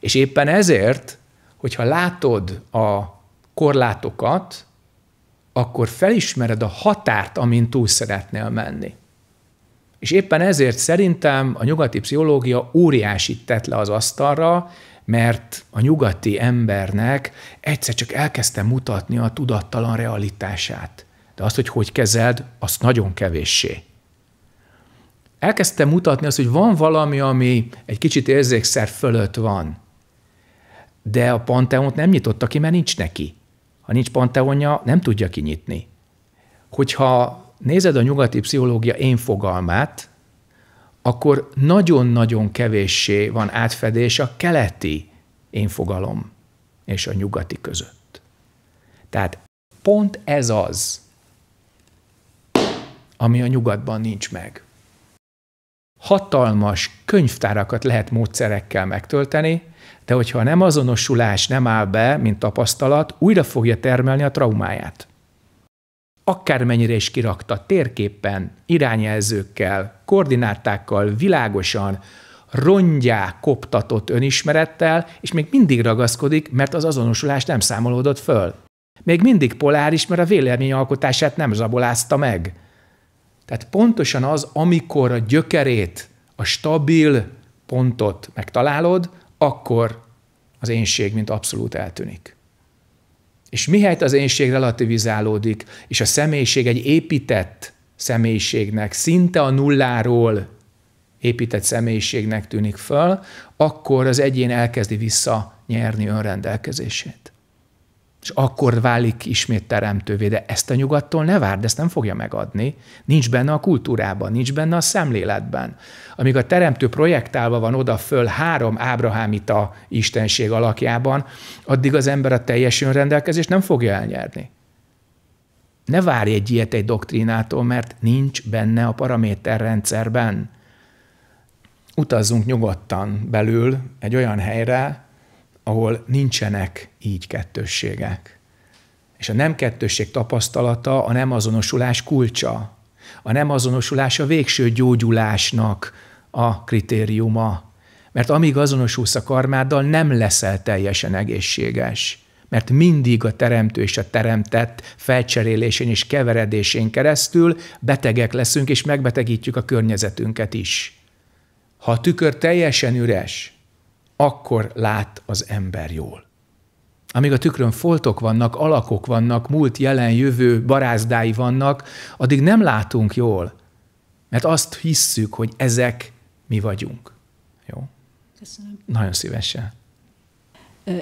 És éppen ezért, hogyha látod a korlátokat, akkor felismered a határt, amin túl szeretnél menni. És éppen ezért szerintem a nyugati pszichológia óriásit tett le az asztalra, mert a nyugati embernek egyszer csak elkezdte mutatni a tudattalan realitását. De azt, hogy hogy kezeld, azt nagyon kevéssé. Elkezdte mutatni azt, hogy van valami, ami egy kicsit érzékszer fölött van, de a Panteont nem nyitotta ki, mert nincs neki. Ha nincs Panteonja, nem tudja kinyitni. Hogyha nézed a nyugati pszichológia én fogalmát, akkor nagyon-nagyon kevéssé van átfedés a keleti énfogalom és a nyugati között. Tehát pont ez az, ami a nyugatban nincs meg. Hatalmas könyvtárakat lehet módszerekkel megtölteni, de hogyha nem azonosulás nem áll be, mint tapasztalat, újra fogja termelni a traumáját akármennyire is kirakta térképen, irányjelzőkkel, koordinátákkal, világosan, rongyá koptatott önismerettel, és még mindig ragaszkodik, mert az azonosulás nem számolódott föl. Még mindig poláris, mert a véleményalkotását nem zabolázta meg. Tehát pontosan az, amikor a gyökerét, a stabil pontot megtalálod, akkor az énség, mint abszolút eltűnik. És mihelyt az énség relativizálódik, és a személyiség egy épített személyiségnek, szinte a nulláról épített személyiségnek tűnik föl, akkor az egyén elkezdi visszanyerni önrendelkezését és akkor válik ismét teremtővé, de ezt a nyugattól ne várd, ezt nem fogja megadni. Nincs benne a kultúrában, nincs benne a szemléletben. Amíg a teremtő projektálva van oda-föl három ábrahámita istenség alakjában, addig az ember a teljes önrendelkezést nem fogja elnyerni. Ne várj egy ilyet egy doktrinától, mert nincs benne a paraméterrendszerben. Utazzunk nyugodtan belül egy olyan helyre, ahol nincsenek így kettősségek. És a nem kettősség tapasztalata a nem azonosulás kulcsa. A nem azonosulás a végső gyógyulásnak a kritériuma. Mert amíg azonosulsz a karmáddal, nem leszel teljesen egészséges. Mert mindig a teremtő és a teremtett felcserélésén és keveredésén keresztül betegek leszünk, és megbetegítjük a környezetünket is. Ha a tükör teljesen üres, akkor lát az ember jól. Amíg a tükrön foltok vannak, alakok vannak, múlt, jelen, jövő, barázdái vannak, addig nem látunk jól, mert azt hisszük, hogy ezek mi vagyunk. Jó? Köszönöm. Nagyon szívesen.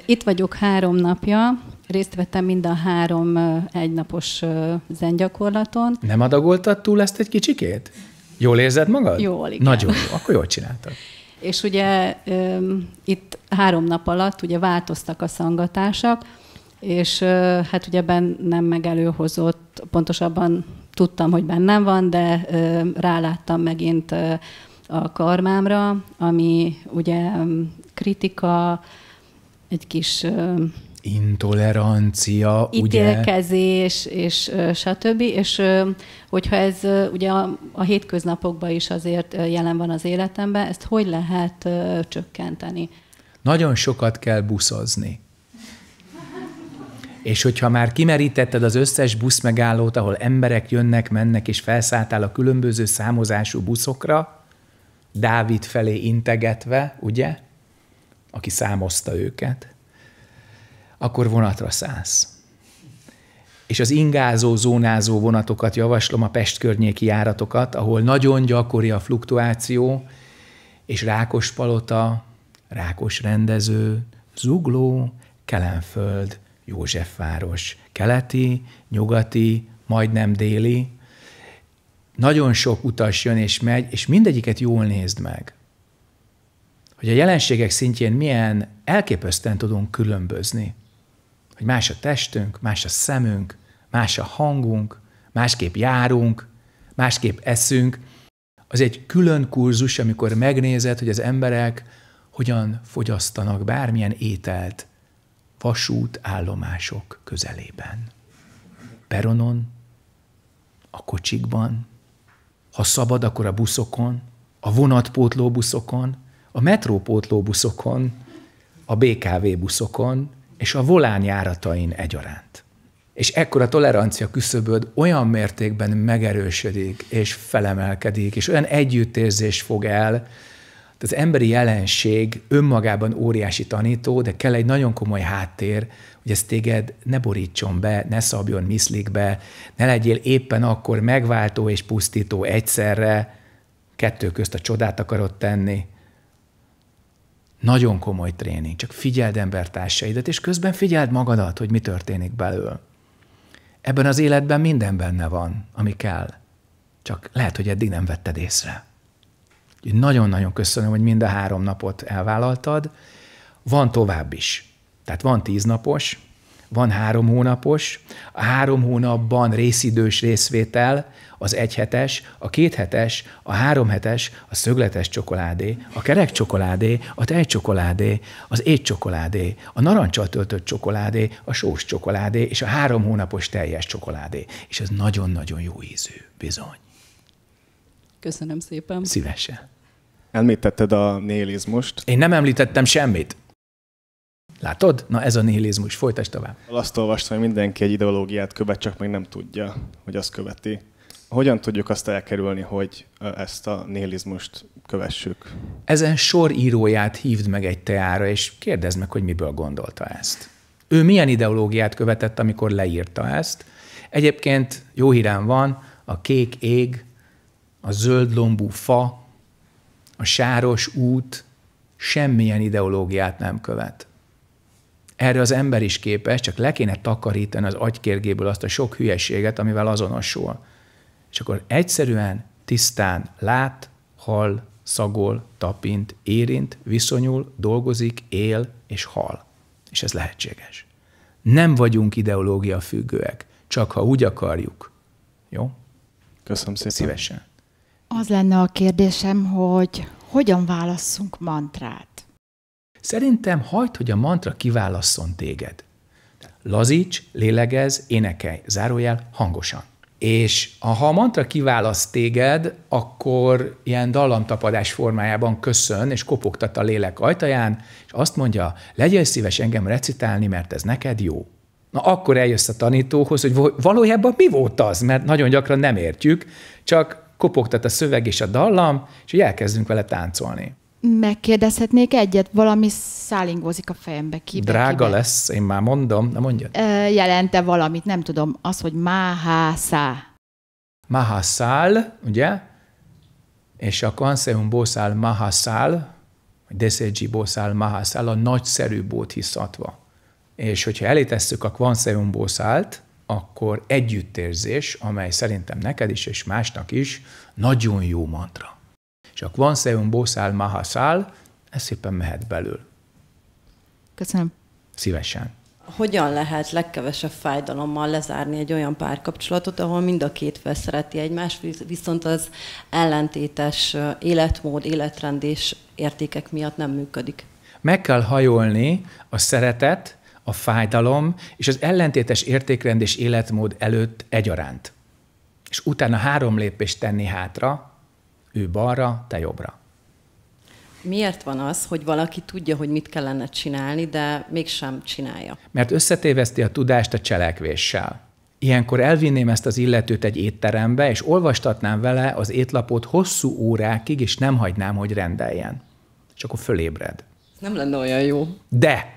Itt vagyok három napja, részt vettem mind a három egynapos zengyakorlaton. Nem adagoltad túl ezt egy kicsikét? Jól érzed magad? Jól, igen. Nagyon jó, akkor jól csináltad. És ugye itt három nap alatt ugye változtak a szangatások, és hát ugye bennem nem előhozott, pontosabban tudtam, hogy bennem van, de ráláttam megint a karmámra, ami ugye kritika, egy kis intolerancia, ítélkezés, ugye? és stb. És hogyha ez ugye a, a hétköznapokban is azért jelen van az életemben, ezt hogy lehet csökkenteni? Nagyon sokat kell buszozni. És hogyha már kimerítetted az összes buszmegállót, ahol emberek jönnek, mennek, és felszálltál a különböző számozású buszokra, Dávid felé integetve, ugye, aki számozta őket, akkor vonatra szállsz. És az ingázó, zónázó vonatokat javaslom, a Pest környéki járatokat, ahol nagyon gyakori a fluktuáció, és rákos palota, Rákos rendező, Zugló, Kelenföld, Józsefváros, keleti, nyugati, majdnem déli. Nagyon sok utas jön és megy, és mindegyiket jól nézd meg. Hogy a jelenségek szintjén milyen elképesztően tudunk különbözni hogy más a testünk, más a szemünk, más a hangunk, másképp járunk, másképp eszünk. Az egy külön kurzus, amikor megnézed, hogy az emberek hogyan fogyasztanak bármilyen ételt vasút állomások közelében. Peronon, a kocsikban, ha szabad, akkor a buszokon, a vonatpótló buszokon, a metrópótló buszokon, a BKV buszokon, és a volán járatain egyaránt. És ekkor a tolerancia küszöböd olyan mértékben megerősödik, és felemelkedik, és olyan együttérzés fog el, az emberi jelenség önmagában óriási tanító, de kell egy nagyon komoly háttér, hogy ez téged ne borítson be, ne szabjon miszlikbe, ne legyél éppen akkor megváltó és pusztító egyszerre, kettő közt a csodát akarod tenni, nagyon komoly tréning, csak figyeld embertársaidat, és közben figyeld magadat, hogy mi történik belül. Ebben az életben minden benne van, ami kell. Csak lehet, hogy eddig nem vetted észre. nagyon-nagyon köszönöm, hogy mind a három napot elvállaltad. Van tovább is. Tehát van tíz napos, van három hónapos, a három hónapban részidős részvétel, az egyhetes, a kéthetes, a háromhetes, a szögletes csokoládé, a kerek csokoládé, a tejcsokoládé, az étcsokoládé, a narancsal töltött csokoládé, a sós csokoládé és a három hónapos teljes csokoládé. És ez nagyon-nagyon jó ízű, bizony. Köszönöm szépen. Szívesen. Említetted a nélizmust. Én nem említettem semmit. Látod? Na ez a nihilizmus. Folytasd tovább. Azt olvastam, hogy mindenki egy ideológiát követ, csak még nem tudja, hogy azt követi. Hogyan tudjuk azt elkerülni, hogy ezt a nihilizmust kövessük? Ezen sor íróját hívd meg egy teára, és kérdezd meg, hogy miből gondolta ezt. Ő milyen ideológiát követett, amikor leírta ezt? Egyébként jó hírem van, a kék ég, a zöld lombú fa, a sáros út semmilyen ideológiát nem követ. Erre az ember is képes, csak le kéne takarítani az agykérgéből azt a sok hülyeséget, amivel azonosul. És akkor egyszerűen tisztán lát, hall, szagol, tapint, érint, viszonyul, dolgozik, él és hal. És ez lehetséges. Nem vagyunk ideológia függőek, csak ha úgy akarjuk. Jó? Köszönöm szépen. Szívesen. Az lenne a kérdésem, hogy hogyan válasszunk mantrát? Szerintem hagyd, hogy a mantra kiválasszon téged. Lazíts, lélegez, énekelj, zárójel, hangosan. És ha a mantra kiválaszt téged, akkor ilyen dallamtapadás formájában köszön, és kopogtat a lélek ajtaján, és azt mondja, legyél szíves engem recitálni, mert ez neked jó. Na akkor eljössz a tanítóhoz, hogy valójában mi volt az, mert nagyon gyakran nem értjük, csak kopogtat a szöveg és a dallam, és hogy elkezdünk vele táncolni. Megkérdezhetnék egyet? Valami szálingózik a fejembe. Ki, Drága kibe. lesz, én már mondom. nem mondja. Jelente valamit, nem tudom. Az, hogy máhászá. Mahászál, ugye? És a Kanszeum Bószál Mahászál, vagy Deszegyi Bószál Mahászál a nagyszerű hiszatva. És hogyha elétesszük a Kanszeum Bószált, akkor együttérzés, amely szerintem neked is és másnak is nagyon jó mantra. Csak van szeum boszál mahaszál, ez szépen mehet belül. Köszönöm. Szívesen. Hogyan lehet legkevesebb fájdalommal lezárni egy olyan párkapcsolatot, ahol mind a két fel szereti egymást, viszont az ellentétes életmód, életrend és értékek miatt nem működik? Meg kell hajolni a szeretet, a fájdalom és az ellentétes értékrend és életmód előtt egyaránt. És utána három lépést tenni hátra, ő balra, te jobbra. Miért van az, hogy valaki tudja, hogy mit kellene csinálni, de mégsem csinálja? Mert összetéveszti a tudást a cselekvéssel. Ilyenkor elvinném ezt az illetőt egy étterembe, és olvastatnám vele az étlapot hosszú órákig, és nem hagynám, hogy rendeljen. És akkor fölébred. Nem lenne olyan jó. De!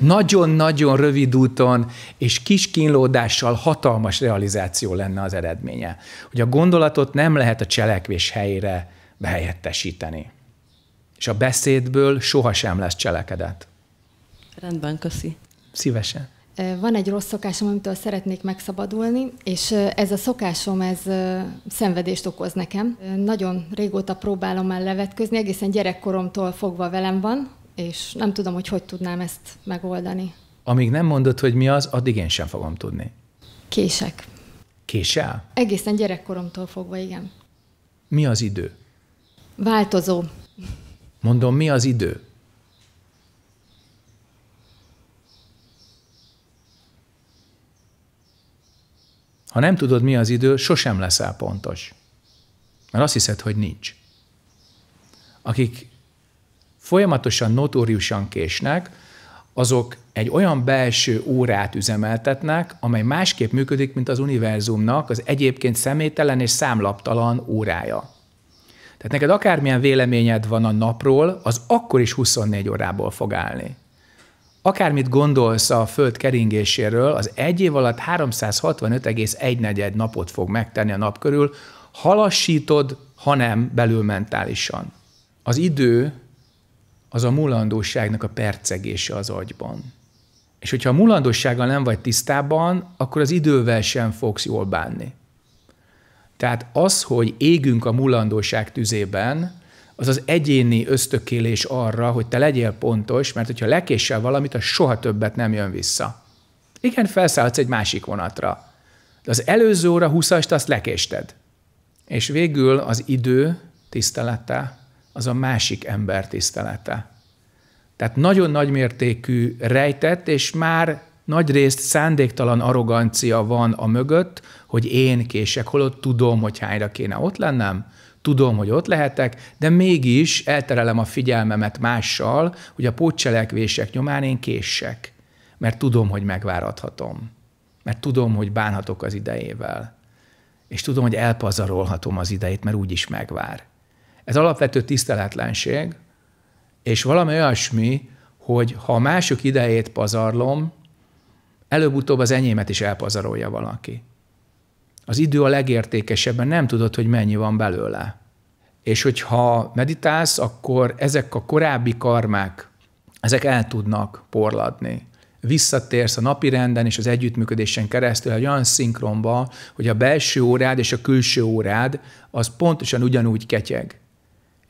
nagyon-nagyon rövid úton és kis kínlódással hatalmas realizáció lenne az eredménye. Hogy a gondolatot nem lehet a cselekvés helyére behelyettesíteni. És a beszédből sohasem lesz cselekedet. Rendben, köszi. Szívesen. Van egy rossz szokásom, amitől szeretnék megszabadulni, és ez a szokásom, ez szenvedést okoz nekem. Nagyon régóta próbálom már levetközni, egészen gyerekkoromtól fogva velem van, és nem tudom, hogy hogy tudnám ezt megoldani. Amíg nem mondod, hogy mi az, addig én sem fogom tudni. Kések. Késel? Egészen gyerekkoromtól fogva, igen. Mi az idő? Változó. Mondom, mi az idő? Ha nem tudod, mi az idő, sosem leszel pontos. Mert azt hiszed, hogy nincs. Akik folyamatosan notóriusan késnek, azok egy olyan belső órát üzemeltetnek, amely másképp működik, mint az univerzumnak az egyébként személytelen és számlaptalan órája. Tehát neked akármilyen véleményed van a napról, az akkor is 24 órából fog állni. Akármit gondolsz a Föld keringéséről, az egy év alatt 365,1 napot fog megtenni a nap körül, halassítod, hanem belül mentálisan. Az idő az a mulandóságnak a percegése az agyban. És hogyha a mulandósággal nem vagy tisztában, akkor az idővel sem fogsz jól bánni. Tehát az, hogy égünk a mulandóság tüzében, az az egyéni ösztökélés arra, hogy te legyél pontos, mert hogyha lekéssel valamit, az soha többet nem jön vissza. Igen, felszállhatsz egy másik vonatra. De az előző óra 20 azt lekésted. És végül az idő tisztelettel az a másik ember tisztelete. Tehát nagyon nagymértékű rejtett, és már nagyrészt szándéktalan arrogancia van a mögött, hogy én kések, holott tudom, hogy hányra kéne ott lennem, tudom, hogy ott lehetek, de mégis elterelem a figyelmemet mással, hogy a pótcselekvések nyomán én kések, mert tudom, hogy megváradhatom, mert tudom, hogy bánhatok az idejével, és tudom, hogy elpazarolhatom az idejét, mert úgyis megvár. Ez alapvető tiszteletlenség, és valami olyasmi, hogy ha a mások idejét pazarlom, előbb-utóbb az enyémet is elpazarolja valaki. Az idő a legértékesebben, nem tudod, hogy mennyi van belőle. És hogyha meditálsz, akkor ezek a korábbi karmák, ezek el tudnak porladni. Visszatérsz a napi renden és az együttműködésen keresztül egy olyan szinkronba, hogy a belső órád és a külső órád az pontosan ugyanúgy ketyeg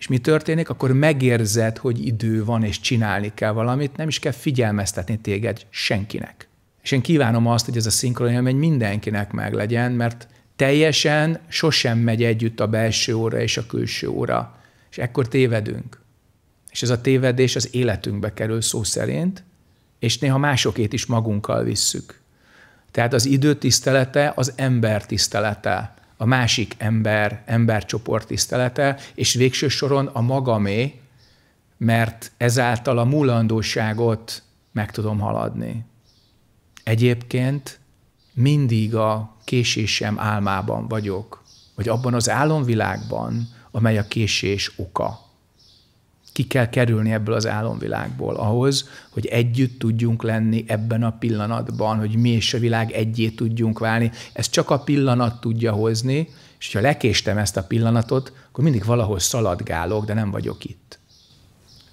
és mi történik, akkor megérzed, hogy idő van, és csinálni kell valamit, nem is kell figyelmeztetni téged senkinek. És én kívánom azt, hogy ez a egy mindenkinek meg legyen, mert teljesen sosem megy együtt a belső óra és a külső óra. És ekkor tévedünk. És ez a tévedés az életünkbe kerül szó szerint, és néha másokét is magunkkal visszük. Tehát az idő tisztelete az ember tisztelete a másik ember, embercsoport tisztelete, és végső soron a magamé, mert ezáltal a múlandóságot meg tudom haladni. Egyébként mindig a késésem álmában vagyok, vagy abban az álomvilágban, amely a késés oka ki kell kerülni ebből az álomvilágból ahhoz, hogy együtt tudjunk lenni ebben a pillanatban, hogy mi és a világ egyé tudjunk válni. Ezt csak a pillanat tudja hozni, és ha lekéstem ezt a pillanatot, akkor mindig valahol szaladgálok, de nem vagyok itt.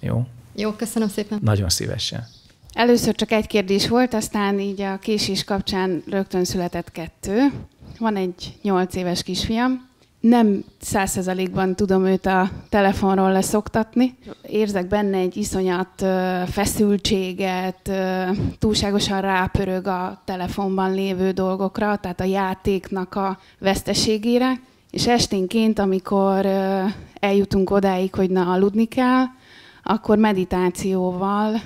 Jó? Jó, köszönöm szépen. Nagyon szívesen. Először csak egy kérdés volt, aztán így a késés kapcsán rögtön született kettő. Van egy nyolc éves kisfiam, nem százszerzalékban tudom őt a telefonról leszoktatni. Érzek benne egy iszonyat feszültséget, túlságosan rápörög a telefonban lévő dolgokra, tehát a játéknak a veszteségére. És esténként, amikor eljutunk odáig, hogy na aludni kell, akkor meditációval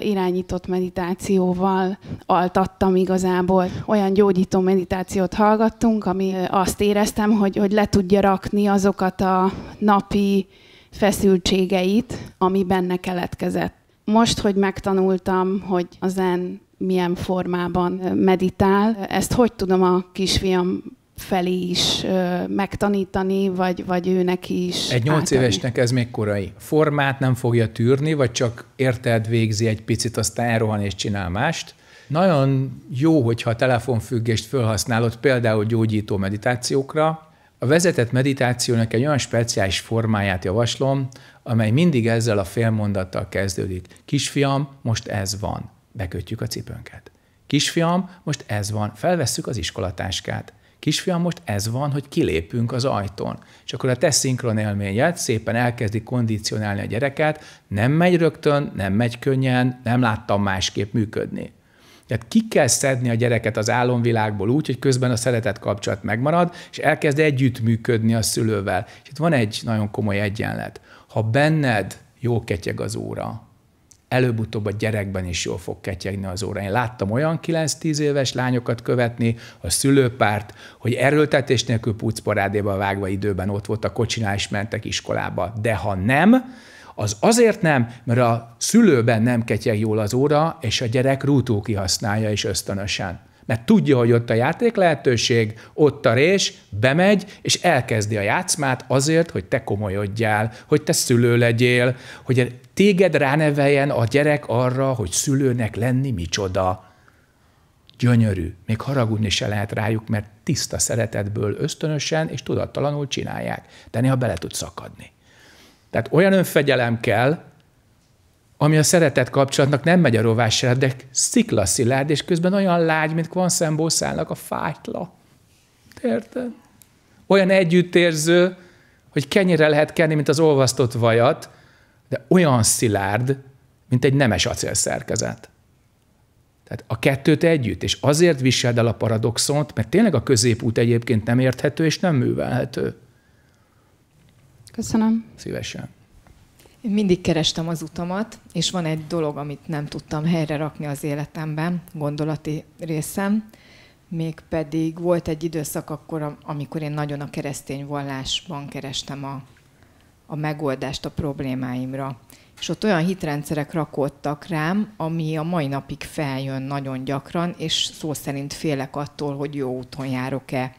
irányított meditációval altattam igazából. Olyan gyógyító meditációt hallgattunk, ami azt éreztem, hogy, hogy le tudja rakni azokat a napi feszültségeit, ami benne keletkezett. Most, hogy megtanultam, hogy a zen milyen formában meditál, ezt hogy tudom a kisfiam felé is ö, megtanítani, vagy, vagy ő neki is. Egy nyolc évesnek ez még korai. Formát nem fogja tűrni, vagy csak érted végzi egy picit, aztán elrohan és csinál mást. Nagyon jó, hogyha a telefonfüggést felhasználod például gyógyító meditációkra. A vezetett meditációnak egy olyan speciális formáját javaslom, amely mindig ezzel a félmondattal kezdődik. Kisfiam, most ez van. Bekötjük a cipőnket. Kisfiam, most ez van. Felvesszük az iskolatáskát. Kisfiam, most ez van, hogy kilépünk az ajtón. És akkor a te szinkron élményed szépen elkezdi kondicionálni a gyereket, nem megy rögtön, nem megy könnyen, nem láttam másképp működni. Tehát ki kell szedni a gyereket az álomvilágból úgy, hogy közben a szeretet kapcsolat megmarad, és elkezd együttműködni a szülővel. És itt van egy nagyon komoly egyenlet. Ha benned jó ketyeg az óra, előbb-utóbb a gyerekben is jól fog ketyegni az óra. Én láttam olyan 9-10 éves lányokat követni, a szülőpárt, hogy erőltetés nélkül pucparádéba vágva időben ott volt a kocsinál, és mentek iskolába. De ha nem, az azért nem, mert a szülőben nem ketyeg jól az óra, és a gyerek rútó kihasználja és ösztönösen. Mert tudja, hogy ott a játék lehetőség, ott a rés, bemegy, és elkezdi a játszmát azért, hogy te komolyodjál, hogy te szülő legyél, hogy Téged ráneveljen a gyerek arra, hogy szülőnek lenni micsoda. Gyönyörű. Még haragudni se lehet rájuk, mert tiszta szeretetből ösztönösen és tudattalanul csinálják. De néha bele tud szakadni. Tehát olyan önfegyelem kell, ami a szeretet kapcsolatnak nem megy a rovásra, de sziklaszilárd, és közben olyan lágy, mint kvanszembószálnak a fájtla. Érted? Olyan együttérző, hogy kenyére lehet kenni, mint az olvasztott vajat, de olyan szilárd, mint egy nemes acélszerkezet. Tehát a kettőt együtt, és azért viseld el a paradoxont, mert tényleg a középút egyébként nem érthető és nem művelhető. Köszönöm. Szívesen. Én mindig kerestem az utamat, és van egy dolog, amit nem tudtam helyre rakni az életemben, gondolati részem, mégpedig volt egy időszak akkor, amikor én nagyon a keresztény vallásban kerestem a a megoldást a problémáimra. És ott olyan hitrendszerek rakódtak rám, ami a mai napig feljön nagyon gyakran, és szó szerint félek attól, hogy jó úton járok-e.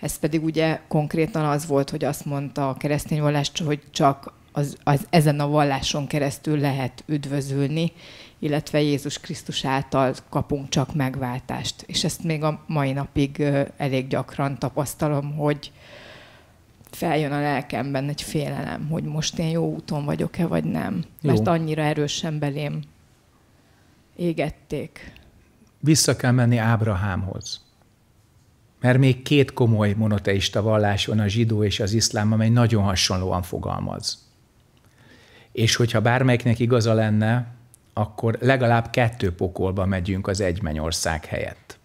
Ez pedig ugye konkrétan az volt, hogy azt mondta a keresztény vallás, hogy csak az, az, ezen a valláson keresztül lehet üdvözülni, illetve Jézus Krisztus által kapunk csak megváltást. És ezt még a mai napig elég gyakran tapasztalom, hogy feljön a lelkemben egy félelem, hogy most én jó úton vagyok-e, vagy nem. Jó. Mert annyira erősen belém égették. Vissza kell menni Ábrahámhoz. Mert még két komoly monoteista vallás van, a zsidó és az iszlám, amely nagyon hasonlóan fogalmaz. És hogyha bármelyiknek igaza lenne, akkor legalább kettő pokolba megyünk az egymennyország helyett.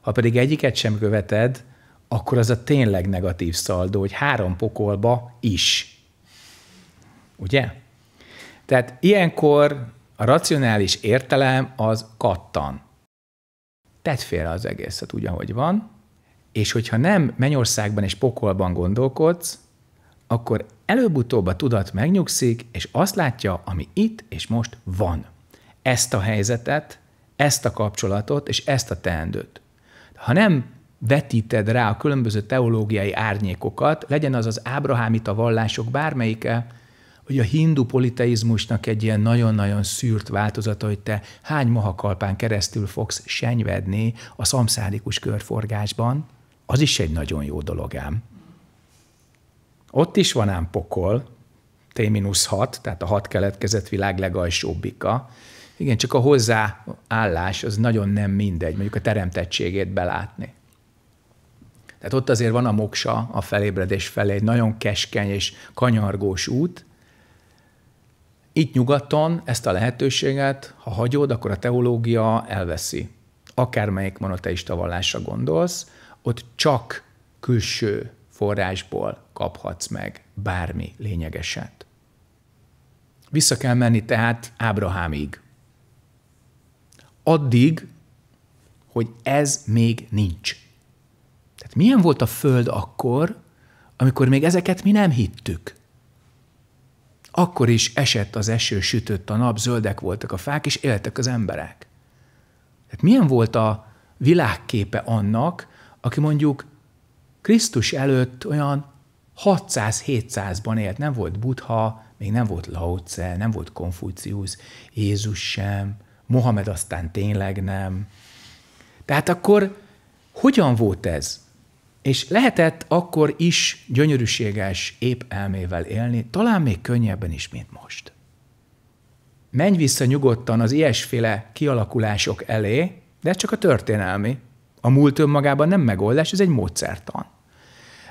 Ha pedig egyiket sem követed, akkor az a tényleg negatív szaldó, hogy három pokolba is. Ugye? Tehát ilyenkor a racionális értelem az kattan. Tedd félre az egészet úgy, ahogy van, és hogyha nem mennyországban és pokolban gondolkodsz, akkor előbb-utóbb a tudat megnyugszik, és azt látja, ami itt és most van. Ezt a helyzetet, ezt a kapcsolatot és ezt a teendőt. Ha nem vetíted rá a különböző teológiai árnyékokat, legyen az az ábrahámita vallások bármelyike, hogy a hindu politeizmusnak egy ilyen nagyon-nagyon szűrt változata, hogy te hány mahakalpán keresztül fogsz senyvedni a szamszádikus körforgásban, az is egy nagyon jó dolog ám. Ott is van ám pokol, T-6, tehát a hat keletkezett világ legalsóbbika. Igen, csak a hozzáállás az nagyon nem mindegy, mondjuk a teremtettségét belátni. Tehát ott azért van a moksa a felébredés felé, egy nagyon keskeny és kanyargós út. Itt nyugaton ezt a lehetőséget, ha hagyod, akkor a teológia elveszi. Akármelyik monoteista vallásra gondolsz, ott csak külső forrásból kaphatsz meg bármi lényegeset. Vissza kell menni tehát Ábrahámig. Addig, hogy ez még nincs. Tehát milyen volt a Föld akkor, amikor még ezeket mi nem hittük? Akkor is esett az eső, sütött a nap, zöldek voltak a fák, és éltek az emberek. Tehát milyen volt a világképe annak, aki mondjuk Krisztus előtt olyan 600-700-ban élt, nem volt Buddha, még nem volt Laoce, nem volt Konfuciusz, Jézus sem, Mohamed aztán tényleg nem. Tehát akkor hogyan volt ez? És lehetett akkor is gyönyörűséges, épp elmével élni, talán még könnyebben is, mint most. Menj vissza nyugodtan az ilyesféle kialakulások elé, de ez csak a történelmi. A múlt önmagában nem megoldás, ez egy módszertan.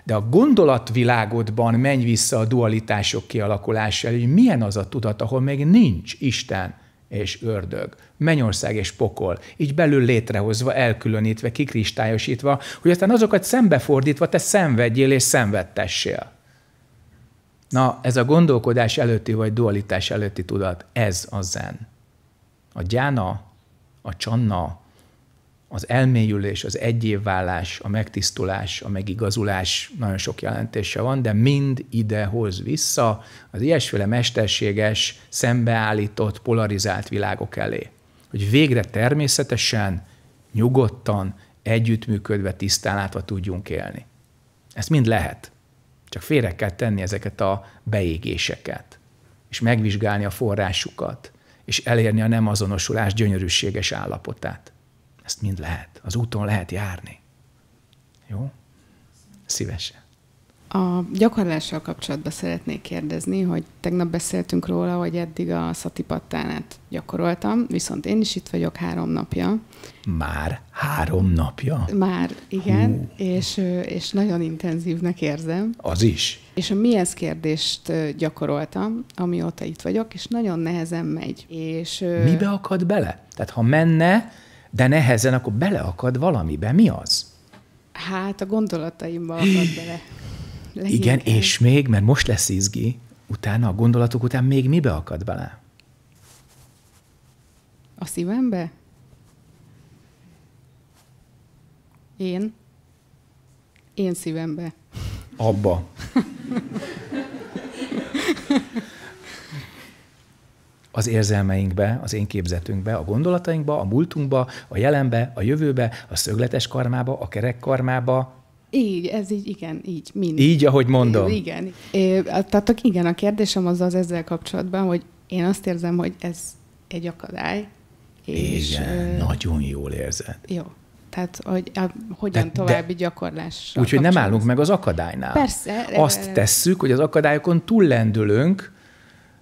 De a gondolatvilágodban menj vissza a dualitások kialakulása elé, hogy milyen az a tudat, ahol még nincs Isten, és ördög, mennyország és pokol, így belül létrehozva, elkülönítve, kikristályosítva, hogy aztán azokat szembefordítva te szenvedjél és szenvedtessél. Na, ez a gondolkodás előtti vagy dualitás előtti tudat, ez a zen. A gyána, a csanna, az elmélyülés, az egyévválás, a megtisztulás, a megigazulás, nagyon sok jelentése van, de mind ide hoz vissza az ilyesféle mesterséges, szembeállított, polarizált világok elé. Hogy végre természetesen, nyugodtan, együttműködve, tisztán látva tudjunk élni. Ezt mind lehet. Csak félre kell tenni ezeket a beégéseket, és megvizsgálni a forrásukat, és elérni a nem azonosulás gyönyörűséges állapotát. Ezt mind lehet. Az úton lehet járni. Jó? Szívesen. A gyakorlással kapcsolatban szeretnék kérdezni, hogy tegnap beszéltünk róla, hogy eddig a szatipattánát gyakoroltam, viszont én is itt vagyok három napja. Már három napja? Már, igen, és, és nagyon intenzívnek érzem. Az is. És a mihez kérdést gyakoroltam, amióta itt vagyok, és nagyon nehezen megy. És, Mibe akad bele? Tehát ha menne, de nehezen, akkor beleakad valamibe. Mi az? Hát a gondolataimba akad bele. Leginkább. Igen, és még, mert most lesz izgi, utána, a gondolatok után még mibe akad bele? A szívembe? Én? Én szívembe. Abba. az érzelmeinkbe, az én képzetünkbe, a gondolatainkba, a múltunkba, a jelenbe, a jövőbe, a szögletes karmába, a kerek karmába, így, ez így, igen, így, mind. Így, ahogy mondom. Igen. É, tehát igen, a kérdésem az az ezzel kapcsolatban, hogy én azt érzem, hogy ez egy akadály. És, igen, ö... nagyon jól érzed. Jó. Tehát, hogy a, hogyan de, további de, gyakorlás. Úgyhogy nem állunk meg az akadálynál. Persze. Azt tesszük, hogy az akadályokon túllendülünk,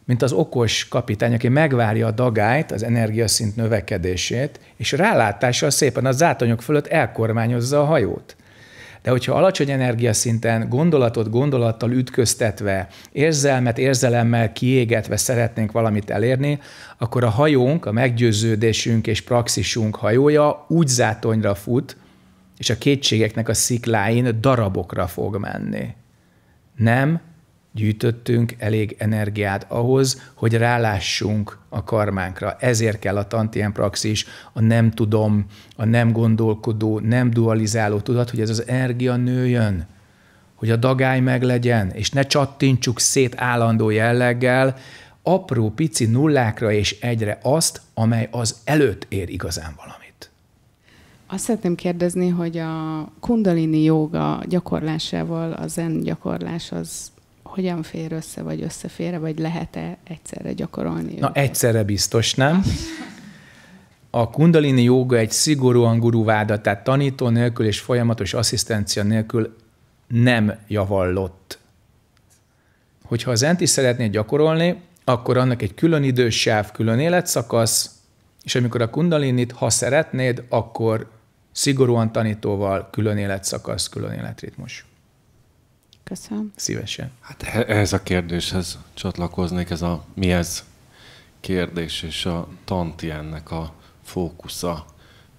mint az okos kapitány, aki megvárja a dagályt, az energiaszint növekedését, és rálátással szépen a zátonyok fölött elkormányozza a hajót. De hogyha alacsony energiaszinten gondolatot gondolattal ütköztetve, érzelmet érzelemmel kiégetve szeretnénk valamit elérni, akkor a hajónk, a meggyőződésünk és praxisunk hajója úgy zátonyra fut, és a kétségeknek a szikláin darabokra fog menni. Nem gyűjtöttünk elég energiát ahhoz, hogy rálássunk a karmánkra. Ezért kell a tantien praxis, a nem tudom, a nem gondolkodó, nem dualizáló tudat, hogy ez az energia nőjön, hogy a dagály meglegyen, és ne csattintsuk szét állandó jelleggel, apró pici nullákra és egyre azt, amely az előtt ér igazán valamit. Azt szeretném kérdezni, hogy a kundalini joga gyakorlásával a zen gyakorlás az hogyan fér össze, vagy összefér vagy lehet-e egyszerre gyakorolni? Na, őket? egyszerre biztos nem. A kundalini joga egy szigorúan guruváda, tehát tanító nélkül és folyamatos asszisztencia nélkül nem javallott. Hogyha az enti is szeretné gyakorolni, akkor annak egy külön idősáv, külön életszakasz, és amikor a kundalinit, ha szeretnéd, akkor szigorúan tanítóval külön életszakasz, külön életritmus. Köszönöm. Szívesen. Hát e- ehhez a kérdéshez csatlakoznék, ez a mi ez kérdés, és a tanti ennek a fókusza.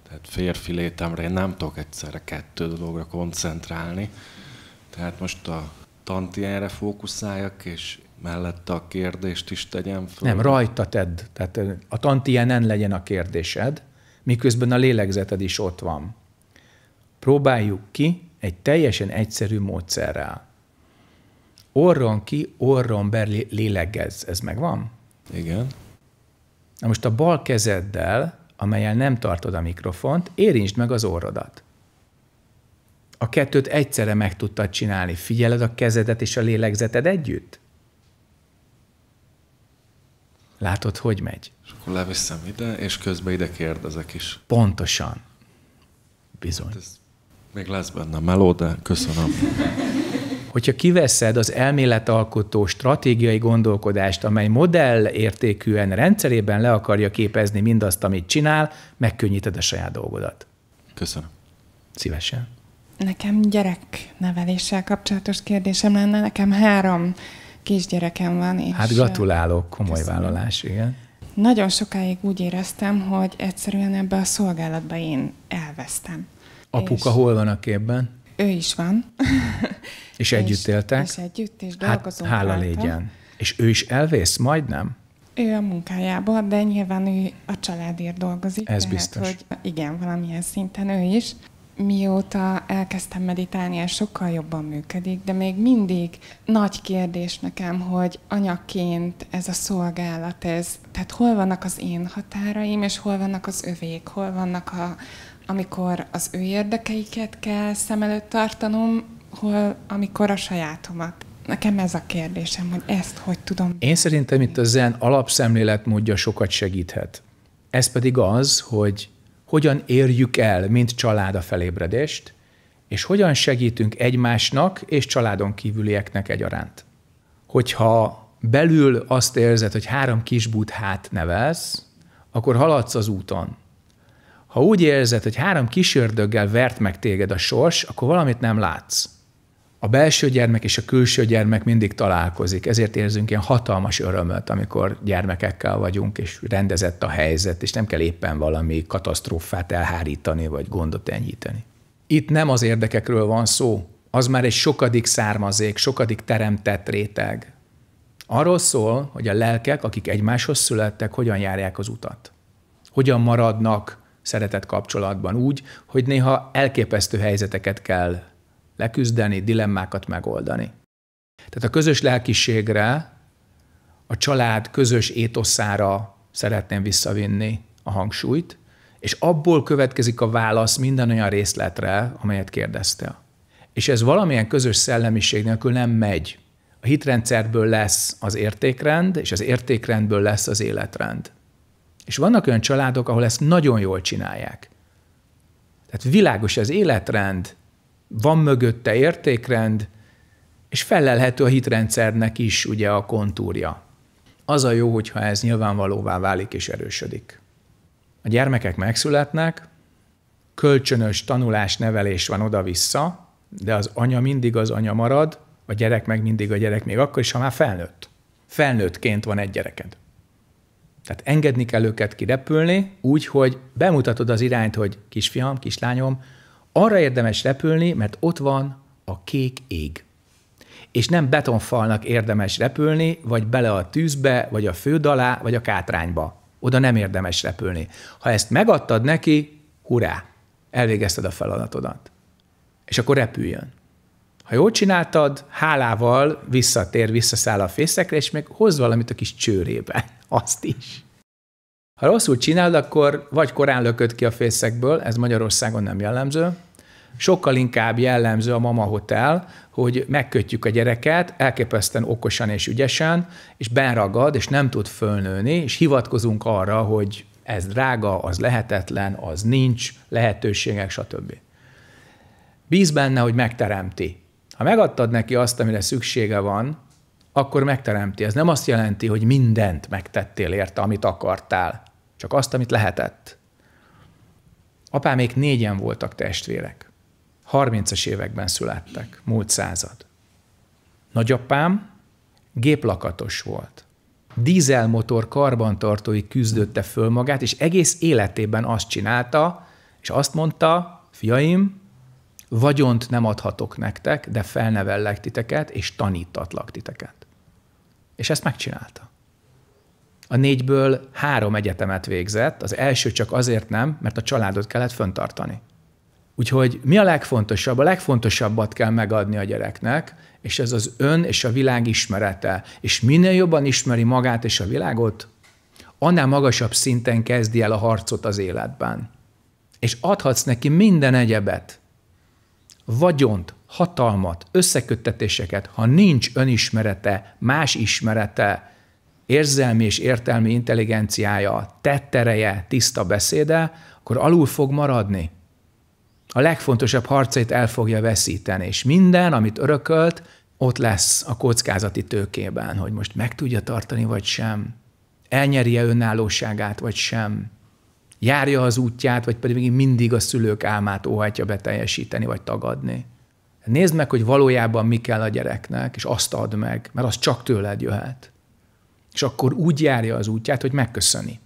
Tehát férfi létemre én nem tudok egyszerre kettő dologra koncentrálni. Tehát most a erre fókuszáljak, és mellette a kérdést is tegyem fel. Nem, rajta tedd. Tehát a nem legyen a kérdésed, miközben a lélegzeted is ott van. Próbáljuk ki egy teljesen egyszerű módszerrel orron ki, orron be lélegezz. Ez megvan? Igen. Na most a bal kezeddel, amelyel nem tartod a mikrofont, érintsd meg az orrodat. A kettőt egyszerre meg tudtad csinálni. Figyeled a kezedet és a lélegzeted együtt? Látod, hogy megy? És akkor leviszem ide, és közben ide kérdezek is. Pontosan. Bizony. Hát ez még lesz benne meló, de köszönöm. hogyha kiveszed az elméletalkotó stratégiai gondolkodást, amely modell értékűen rendszerében le akarja képezni mindazt, amit csinál, megkönnyíted a saját dolgodat. Köszönöm. Szívesen. Nekem gyerekneveléssel kapcsolatos kérdésem lenne. Nekem három kisgyerekem van. És hát gratulálok, komoly köszönöm. vállalás, igen. Nagyon sokáig úgy éreztem, hogy egyszerűen ebbe a szolgálatba én elvesztem. Apuka és... hol van a képben? Ő is van. És együtt éltek? És együtt, és hát, dolgozunk. Hát, hála által. légyen. És ő is elvész majdnem? Ő a munkájában, de nyilván ő a családért dolgozik. Ez tehát, biztos. Hogy igen, valamilyen szinten ő is. Mióta elkezdtem meditálni, ez sokkal jobban működik, de még mindig nagy kérdés nekem, hogy anyaként ez a szolgálat, ez, tehát hol vannak az én határaim, és hol vannak az övék, hol vannak a, amikor az ő érdekeiket kell szem előtt tartanom, hol amikor a sajátomat. Nekem ez a kérdésem, hogy ezt hogy tudom. Én szerintem itt a zen alapszemléletmódja sokat segíthet. Ez pedig az, hogy hogyan érjük el, mint család a felébredést, és hogyan segítünk egymásnak és családon kívülieknek egyaránt. Hogyha belül azt érzed, hogy három kisbút hát nevelsz, akkor haladsz az úton. Ha úgy érzed, hogy három ördöggel vert meg téged a sors, akkor valamit nem látsz. A belső gyermek és a külső gyermek mindig találkozik, ezért érzünk ilyen hatalmas örömöt, amikor gyermekekkel vagyunk, és rendezett a helyzet, és nem kell éppen valami katasztrófát elhárítani, vagy gondot enyhíteni. Itt nem az érdekekről van szó, az már egy sokadik származék, sokadik teremtett réteg. Arról szól, hogy a lelkek, akik egymáshoz születtek, hogyan járják az utat. Hogyan maradnak szeretett kapcsolatban úgy, hogy néha elképesztő helyzeteket kell leküzdeni, dilemmákat megoldani. Tehát a közös lelkiségre, a család közös étoszára szeretném visszavinni a hangsúlyt, és abból következik a válasz minden olyan részletre, amelyet kérdezte. És ez valamilyen közös szellemiség nélkül nem megy. A hitrendszerből lesz az értékrend, és az értékrendből lesz az életrend. És vannak olyan családok, ahol ezt nagyon jól csinálják. Tehát világos az életrend, van mögötte értékrend, és felelhető a hitrendszernek is ugye a kontúrja. Az a jó, hogyha ez nyilvánvalóvá válik és erősödik. A gyermekek megszületnek, kölcsönös tanulás, nevelés van oda-vissza, de az anya mindig az anya marad, a gyerek meg mindig a gyerek, még akkor is, ha már felnőtt. Felnőttként van egy gyereked. Tehát engedni kell őket kirepülni, úgy, hogy bemutatod az irányt, hogy kisfiam, kislányom, arra érdemes repülni, mert ott van a kék ég. És nem betonfalnak érdemes repülni, vagy bele a tűzbe, vagy a föld alá, vagy a kátrányba. Oda nem érdemes repülni. Ha ezt megadtad neki, hurrá, elvégezted a feladatodat. És akkor repüljön. Ha jól csináltad, hálával visszatér, visszaszáll a fészekre, és még hoz valamit a kis csőrébe azt is. Ha rosszul csinálod, akkor vagy korán lököd ki a fészekből, ez Magyarországon nem jellemző, sokkal inkább jellemző a Mama Hotel, hogy megkötjük a gyereket elképesztően okosan és ügyesen, és benragad, és nem tud fölnőni, és hivatkozunk arra, hogy ez drága, az lehetetlen, az nincs, lehetőségek, stb. Bíz benne, hogy megteremti. Ha megadtad neki azt, amire szüksége van, akkor megteremti. Ez nem azt jelenti, hogy mindent megtettél érte, amit akartál, csak azt, amit lehetett. Apámék négyen voltak testvérek. 30-as években születtek, múlt század. Nagyapám géplakatos volt. Dízelmotor karbantartói küzdötte föl magát, és egész életében azt csinálta, és azt mondta, fiaim, vagyont nem adhatok nektek, de felnevellek titeket, és tanítatlak titeket. És ezt megcsinálta. A négyből három egyetemet végzett, az első csak azért nem, mert a családot kellett föntartani. Úgyhogy mi a legfontosabb? A legfontosabbat kell megadni a gyereknek, és ez az ön és a világ ismerete. És minél jobban ismeri magát és a világot, annál magasabb szinten kezdi el a harcot az életben. És adhatsz neki minden egyebet, vagyont, hatalmat, összeköttetéseket, ha nincs önismerete, más ismerete, érzelmi és értelmi intelligenciája, tettereje, tiszta beszéde, akkor alul fog maradni. A legfontosabb harcait el fogja veszíteni, és minden, amit örökölt, ott lesz a kockázati tőkében, hogy most meg tudja tartani, vagy sem. Elnyeri-e önállóságát, vagy sem járja az útját, vagy pedig még mindig a szülők álmát óhatja beteljesíteni, vagy tagadni. Nézd meg, hogy valójában mi kell a gyereknek, és azt add meg, mert az csak tőled jöhet. És akkor úgy járja az útját, hogy megköszöni.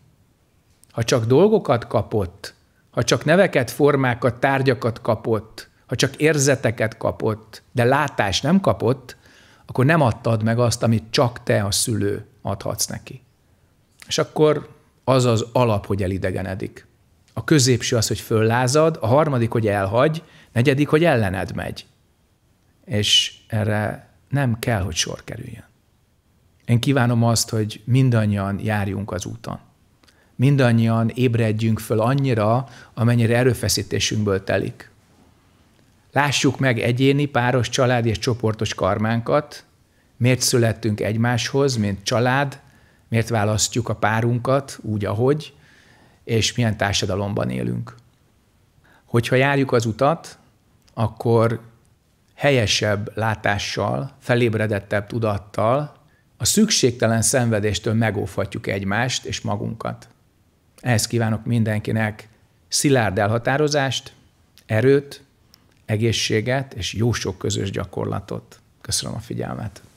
Ha csak dolgokat kapott, ha csak neveket, formákat, tárgyakat kapott, ha csak érzeteket kapott, de látást nem kapott, akkor nem adtad meg azt, amit csak te a szülő adhatsz neki. És akkor az az alap, hogy elidegenedik. A középső az, hogy föllázad, a harmadik, hogy elhagy, negyedik, hogy ellened megy. És erre nem kell, hogy sor kerüljön. Én kívánom azt, hogy mindannyian járjunk az úton. Mindannyian ébredjünk föl annyira, amennyire erőfeszítésünkből telik. Lássuk meg egyéni, páros, család és csoportos karmánkat, miért születtünk egymáshoz, mint család, miért választjuk a párunkat úgy, ahogy, és milyen társadalomban élünk. Hogyha járjuk az utat, akkor helyesebb látással, felébredettebb tudattal a szükségtelen szenvedéstől megóvhatjuk egymást és magunkat. Ehhez kívánok mindenkinek szilárd elhatározást, erőt, egészséget és jó sok közös gyakorlatot. Köszönöm a figyelmet!